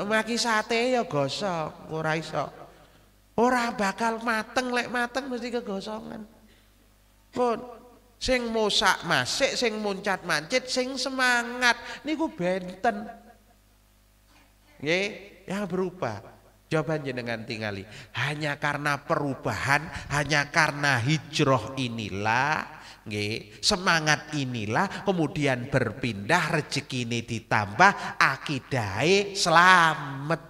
Maki sate ya gosok, ora iso. Ora bakal mateng lek mateng mesti kegosongan. Pun sing mosak masik, sing muncat mancit, sing semangat niku benten. Nggih ya berubah. jawabannya dengan tingali. Hanya karena perubahan, hanya karena hijrah inilah, nge, semangat inilah, kemudian berpindah, rezeki ini ditambah, akidai selamat.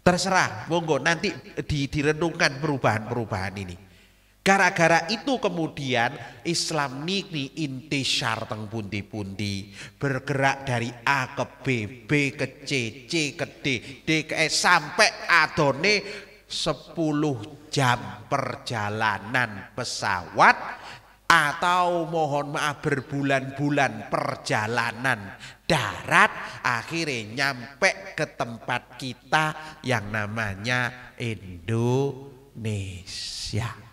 Terserah, monggo nanti di, direnungkan perubahan-perubahan ini. Gara-gara itu kemudian Islam ini inti teng pundi-pundi. Bergerak dari A ke B, B ke C, C ke D, D ke E sampai adone 10 jam perjalanan pesawat atau mohon maaf berbulan-bulan perjalanan darat akhirnya nyampe ke tempat kita yang namanya Indonesia.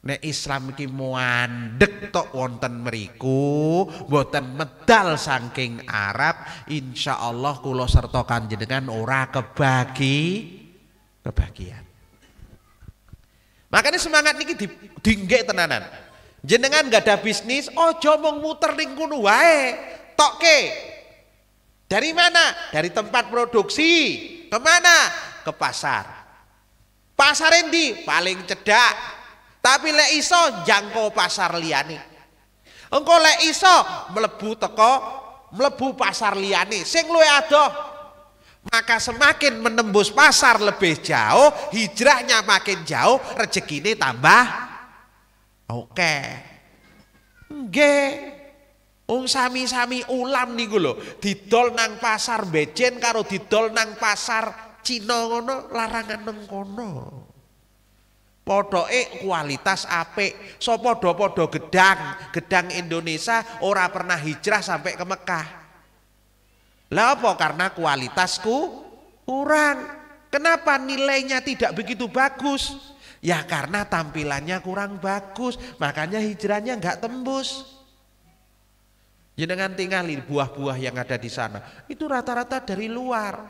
Nek Islam ki muandek tok wonten meriku, boten medal saking Arab, insya Allah kulo sertokan kanjenengan ora kebagi kebagian. Makanya semangat niki di, dingge tenanan. Jenengan gak ada bisnis, ojo jomong muter ning kono wae. Toke. Dari mana? Dari tempat produksi. Kemana? Ke pasar. Pasar endi? Paling cedak tapi lek iso jangkau pasar liyane. Engko lek iso mlebu teko mlebu pasar liyane sing luwe adoh. Maka semakin menembus pasar lebih jauh, hijrahnya makin jauh, rezeki ini tambah. Oke. Okay. Nggih. sami-sami ulam nih niku Di didol nang pasar Bejen karo didol nang pasar Cina ngono larangan nang kono. Podoe kualitas apik. So podo-podo gedang, gedang Indonesia ora pernah hijrah sampai ke Mekah. Lah apa? Karena kualitasku kurang. Kenapa nilainya tidak begitu bagus? Ya karena tampilannya kurang bagus, makanya hijrahnya nggak tembus. Jenengan tingali buah-buah yang ada di sana. Itu rata-rata dari luar.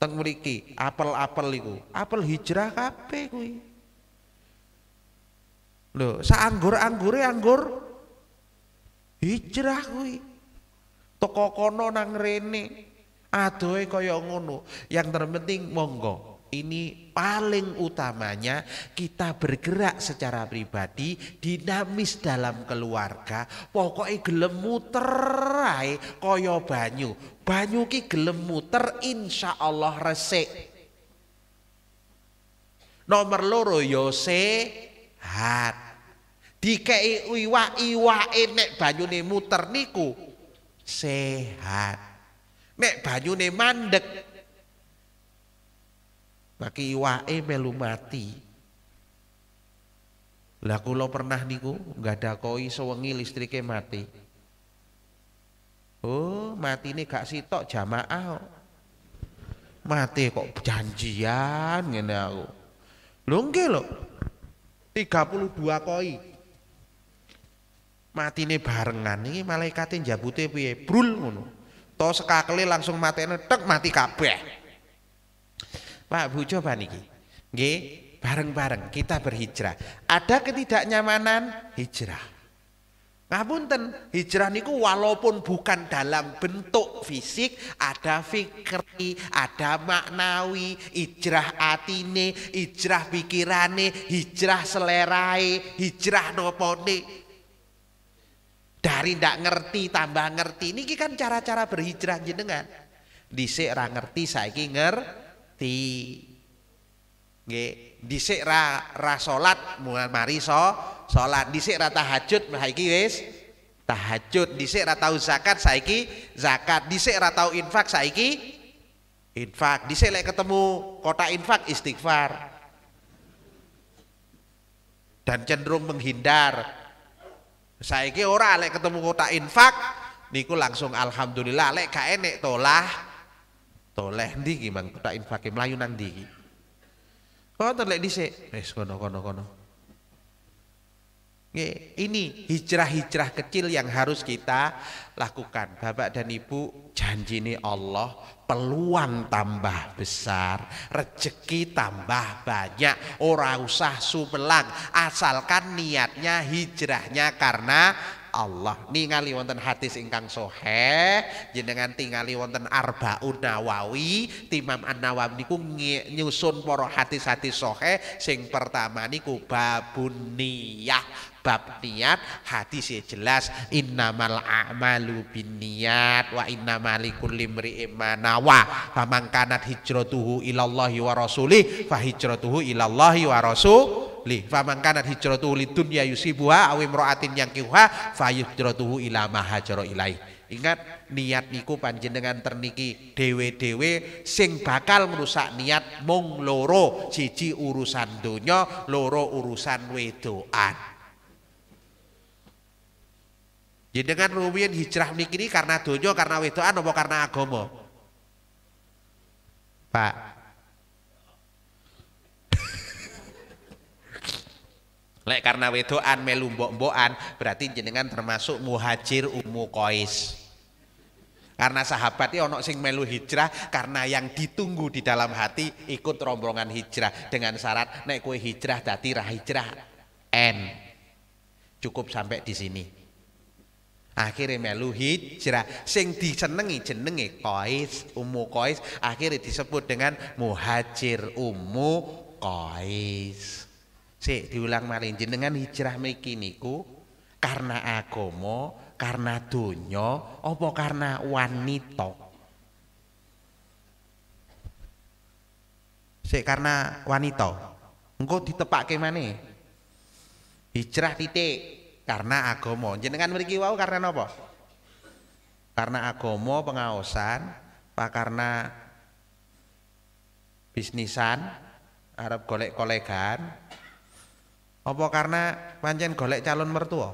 Teng apel-apel itu. apel hijrah kape kuih Lho, saanggur-anggure anggur hijrah kuwi. Toko kono nang rene. Adohe kaya ngono. Yang terpenting monggo. Ini paling utamanya kita bergerak secara pribadi, dinamis dalam keluarga. Pokoknya gelem muter koyo banyu. Banyu ki gelem muter insya Allah resik. Nomor loro yo ya sehat dikei iwa enek banyu ne muter niku sehat. Nek ne mandek iwa e melu mati. Lah kulo pernah niku nggak ada koi sewengi listriknya mati. Oh, mati ini gak sitok jamaah. Mati kok janjian ngene aku. Lho nggih lho. 32 koi Mati matine barengan iki malaikate njabute piye brul ngono to sekakele langsung mati tek mati kabeh Pak Bu coba niki nggih bareng-bareng kita berhijrah ada ketidaknyamanan hijrah ngapunten hijrah niku walaupun bukan dalam bentuk fisik ada fikri ada maknawi hijrah atine hijrah pikirane hijrah selerai hijrah nopone dari ndak ngerti tambah ngerti. ini kan cara-cara berhijrah jenengan. Dhisik ra ngerti saiki ngerti. Nggih, dhisik ra ra salat mari so salat. Dhisik ra tahajud saiki wis tahajud. Dhisik ra tau zakat saiki zakat. Dhisik ra tau infak saiki infak. Dhisik lek ketemu kota infak istighfar. Dan cenderung menghindar Saiki ora lek ketemu kota infak niku langsung alhamdulillah lek gak enek tolah toleh ndi ki Mang kota Infak melayu nang ndi ki. Kok lek dhisik wis kono kono kono. Ini hijrah-hijrah kecil yang harus kita lakukan. Bapak dan Ibu, janji ini Allah peluang tambah besar, rezeki tambah banyak, ora usah sumelang, asalkan niatnya hijrahnya karena Allah ningali wonten hadis ingkang sohe jenengan tingali wonten arbaun nawawi timam an nawawi niku nyusun poro hadis hadis sohe sing pertama niku babun niyah bab niat hadis jelas innamal a'malu niat wa innamalikul limri imanawa famangkanat hijratuhu ilallahi wa rasuli fa hijratuhu ilallahi wa rasulih famangkanat hijratuhu lidunya yusibuha awim ro'atin yang fa hijratuhu ila mahajaro ilai Ingat niat niku panjenengan terniki dewe-dewe sing bakal merusak niat mung loro siji urusan donya loro urusan wedoan. Jenengan rumiyin hijrah mriki karena donya, karena wedokan apa karena agama? Pak. Lek karena wedokan melu mbok-mbokan berarti jenengan termasuk muhajir umu kois. Karena sahabatnya onok sing melu hijrah karena yang ditunggu di dalam hati ikut rombongan hijrah dengan syarat naik kue hijrah rah hijrah N. Cukup sampai di sini. Akhirnya melu hijrah. Sing disenengi jenenge kois umu kois, akhirnya disebut dengan Muhajir umu kois. Si diulang malih jenengan hijrah mriki niku karena agama, karena dunyo apa karena wanita? Si karena wanita. ditepak ke mana? Hijrah titik karena agomo jenengan beri wau karena nopo karena agomo pengawasan pak karena bisnisan Arab golek kolegan apa karena pancen golek calon mertua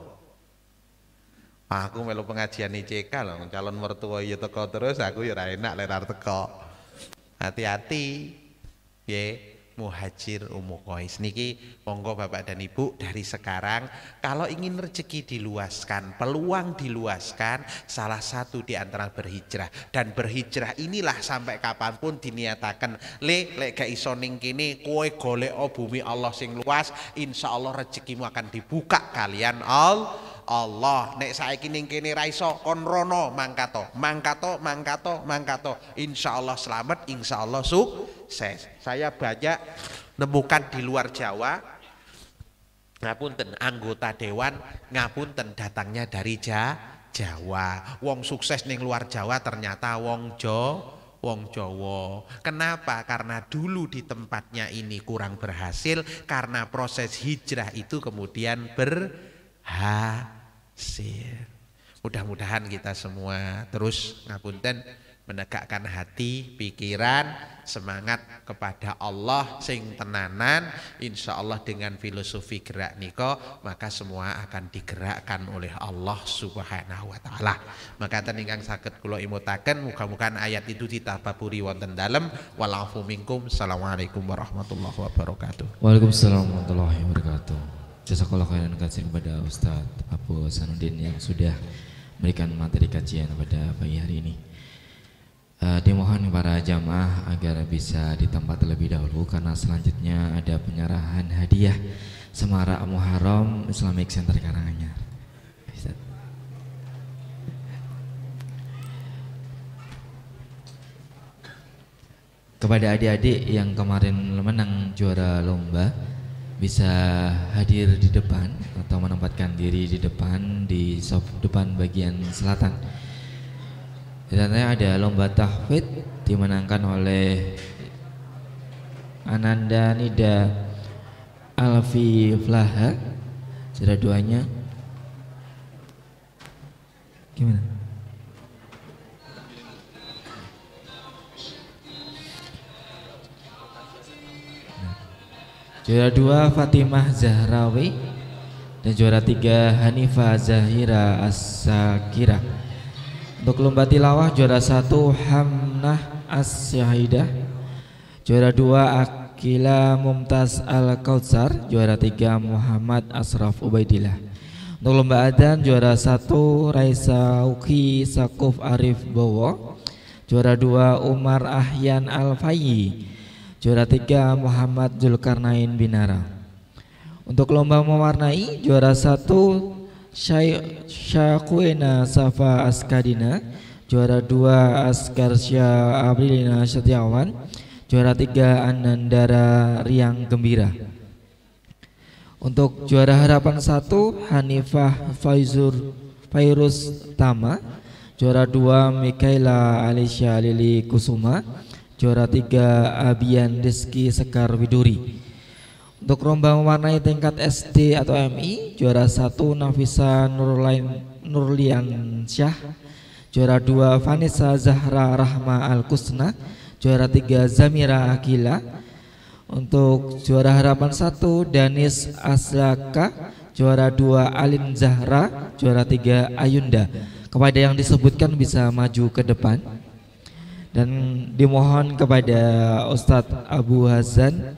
aku melu pengajian ICK loh calon mertua ya teko terus aku ya enak lerar teko hati-hati ya Muhajir Umu Kois. Niki monggo Bapak dan Ibu dari sekarang kalau ingin rezeki diluaskan, peluang diluaskan, salah satu di antara berhijrah dan berhijrah inilah sampai kapanpun diniatakan le lek gak iso ning kene kowe golek oh bumi Allah sing luas, insya Allah rezekimu akan dibuka kalian all Allah nek saiki ning kene ra iso kon rono mangkato mangkato mangkato mangkato insyaallah selamat insyaallah sukses saya banyak nemukan di luar Jawa ngapunten anggota dewan ngapunten datangnya dari ja, Jawa wong sukses ning luar Jawa ternyata wong Jo wong Jawa. Kenapa? Karena dulu di tempatnya ini kurang berhasil karena proses hijrah itu kemudian ber hasil. Mudah-mudahan kita semua terus ngapunten menegakkan hati, pikiran, semangat kepada Allah sing tenanan insya Allah dengan filosofi gerak niko maka semua akan digerakkan oleh Allah subhanahu wa ta'ala maka teningkang sakit kulo imutaken muka muka ayat itu ditapapuri wonten dalam walafu minkum assalamualaikum warahmatullahi wabarakatuh waalaikumsalam warahmatullahi wabarakatuh Jazakallah khairan kasih kepada Ustaz Abu Sanudin yang sudah memberikan materi kajian pada pagi hari ini. Uh, dimohon para jamaah agar bisa ditempat terlebih dahulu karena selanjutnya ada penyerahan hadiah Semarak Muharram Islamic Center Karanganyar. Kepada adik-adik yang kemarin menang juara lomba, bisa hadir di depan atau menempatkan diri di depan di sop depan bagian selatan. Dan ada lomba tahfidz dimenangkan oleh Ananda Nida Alfi Flaha. Sudah duanya. Gimana? Juara dua Fatimah Zahrawi dan juara tiga Hanifa Zahira Asakira. Untuk lomba tilawah juara satu Hamnah Asyahida, Juara dua Akila Mumtaz Al-Kautsar, juara tiga Muhammad Asraf Ubaidillah. Untuk lomba adan juara satu Raisa Uki Sakuf Arif Bowo Juara dua Umar Ahyan Al Alfayi Juara tiga Muhammad Zulkarnain Binara. Untuk lomba mewarnai juara satu Syakuena Safa Askadina, juara dua Askar Askarsia Abrilina Setiawan, juara tiga Anandara Riang Gembira. Untuk juara harapan satu Hanifah Faizur Fairus Tama, juara dua Mikaela Alicia Lili Kusuma, juara tiga Abian Deski Sekar Widuri untuk romba mewarnai tingkat SD atau MI juara satu Nafisa Nurlain Nurlian Syah juara dua Vanessa Zahra Rahma Al Kusna juara tiga Zamira Akila untuk juara harapan satu Danis Aslaka juara dua Alin Zahra juara tiga Ayunda kepada yang disebutkan bisa maju ke depan dan dimohon kepada Ustadz Abu Hasan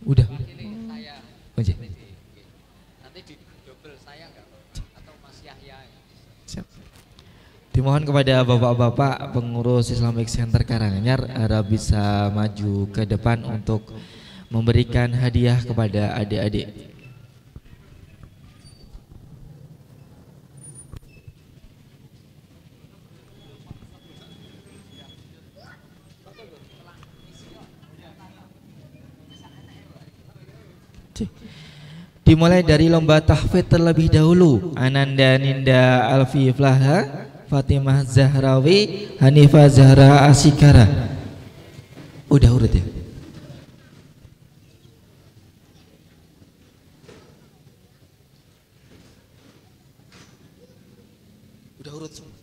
udah Oke. dimohon kepada bapak-bapak pengurus Islamic Center Karanganyar harap bisa maju ke depan untuk memberikan hadiah kepada adik-adik Dimulai dari lomba tahfidz terlebih dahulu. Ananda Ninda Alfi Flaha, Fatimah Zahrawi, Hanifah Zahra Asikara. Udah urut ya? Udah urut semua.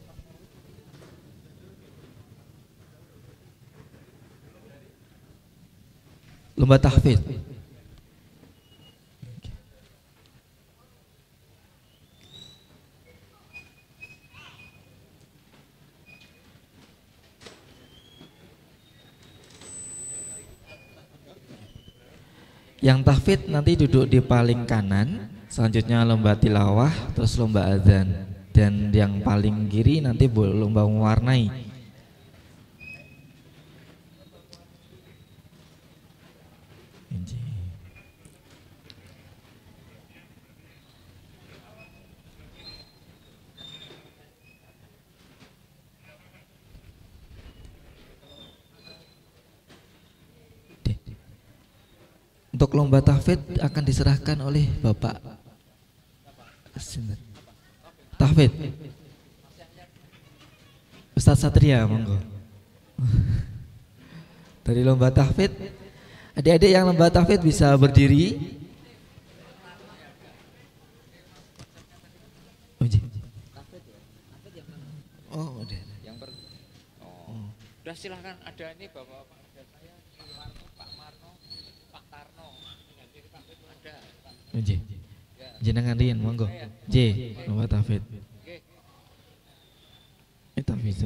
Lomba tahfidz. Yang tahfid nanti duduk di paling kanan, selanjutnya lomba tilawah, terus lomba azan. Dan yang paling kiri nanti lomba mewarnai. Untuk lomba tahfid akan diserahkan oleh Bapak Tahfid Ustadz Satria monggo Dari lomba tahfid Adik-adik yang lomba tahfid bisa berdiri Oh, udah. Iya. Yang ber... oh. Udah silahkan ada ini Bapak-bapak. J. Jenengan Rian monggo. J. Wa Tafid. Eh Tafid.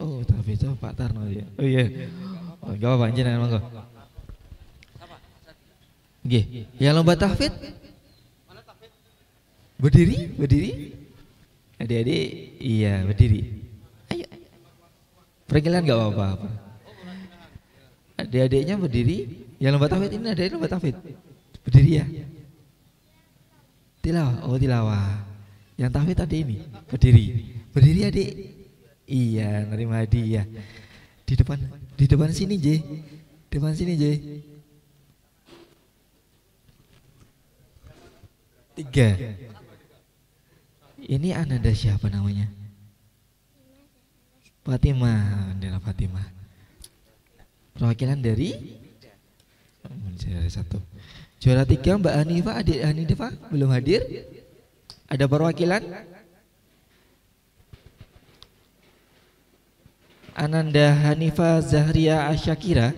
Oh Tafid Pak Tarno ya. Oh iya. Oh, gak apa-apa jenengan monggo. G. Yang lomba tafid. Berdiri? Berdiri? Adik-adik, iya berdiri. Ayo. Pergilan gak apa-apa. Adik-adiknya berdiri. Yang lomba tafid ini ada yang lomba tafid. Berdiri ya. Tilawah, oh tilawah. Yang tahfidz tadi ini, berdiri. Berdiri adik. Iya, nerima hadiah. Iya. Di depan di depan sini, J. Depan sini, J. Tiga. Ini ananda siapa namanya? Fatima, Nira Fatima. Perwakilan dari Mencari satu. Juara tiga Mbak Hanifah, adik Hanifah belum hadir. Ada perwakilan? Ananda Hanifah Zahria Asyakira.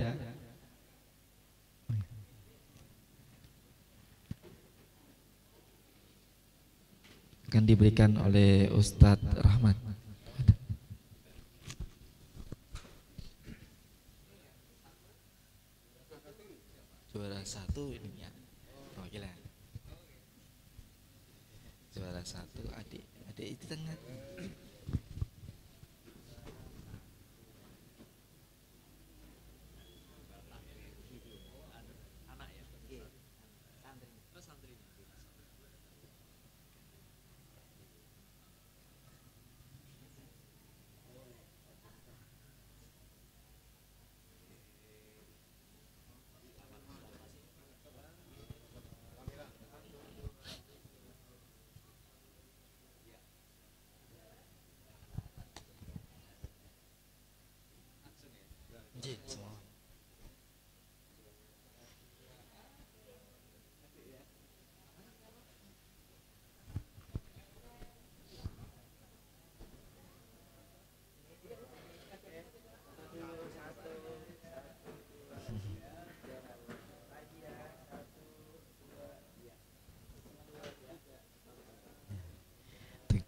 Akan diberikan oleh Ustadz Rahmat.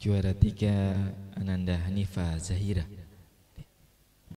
Juara tiga Ananda Hanifa Zahira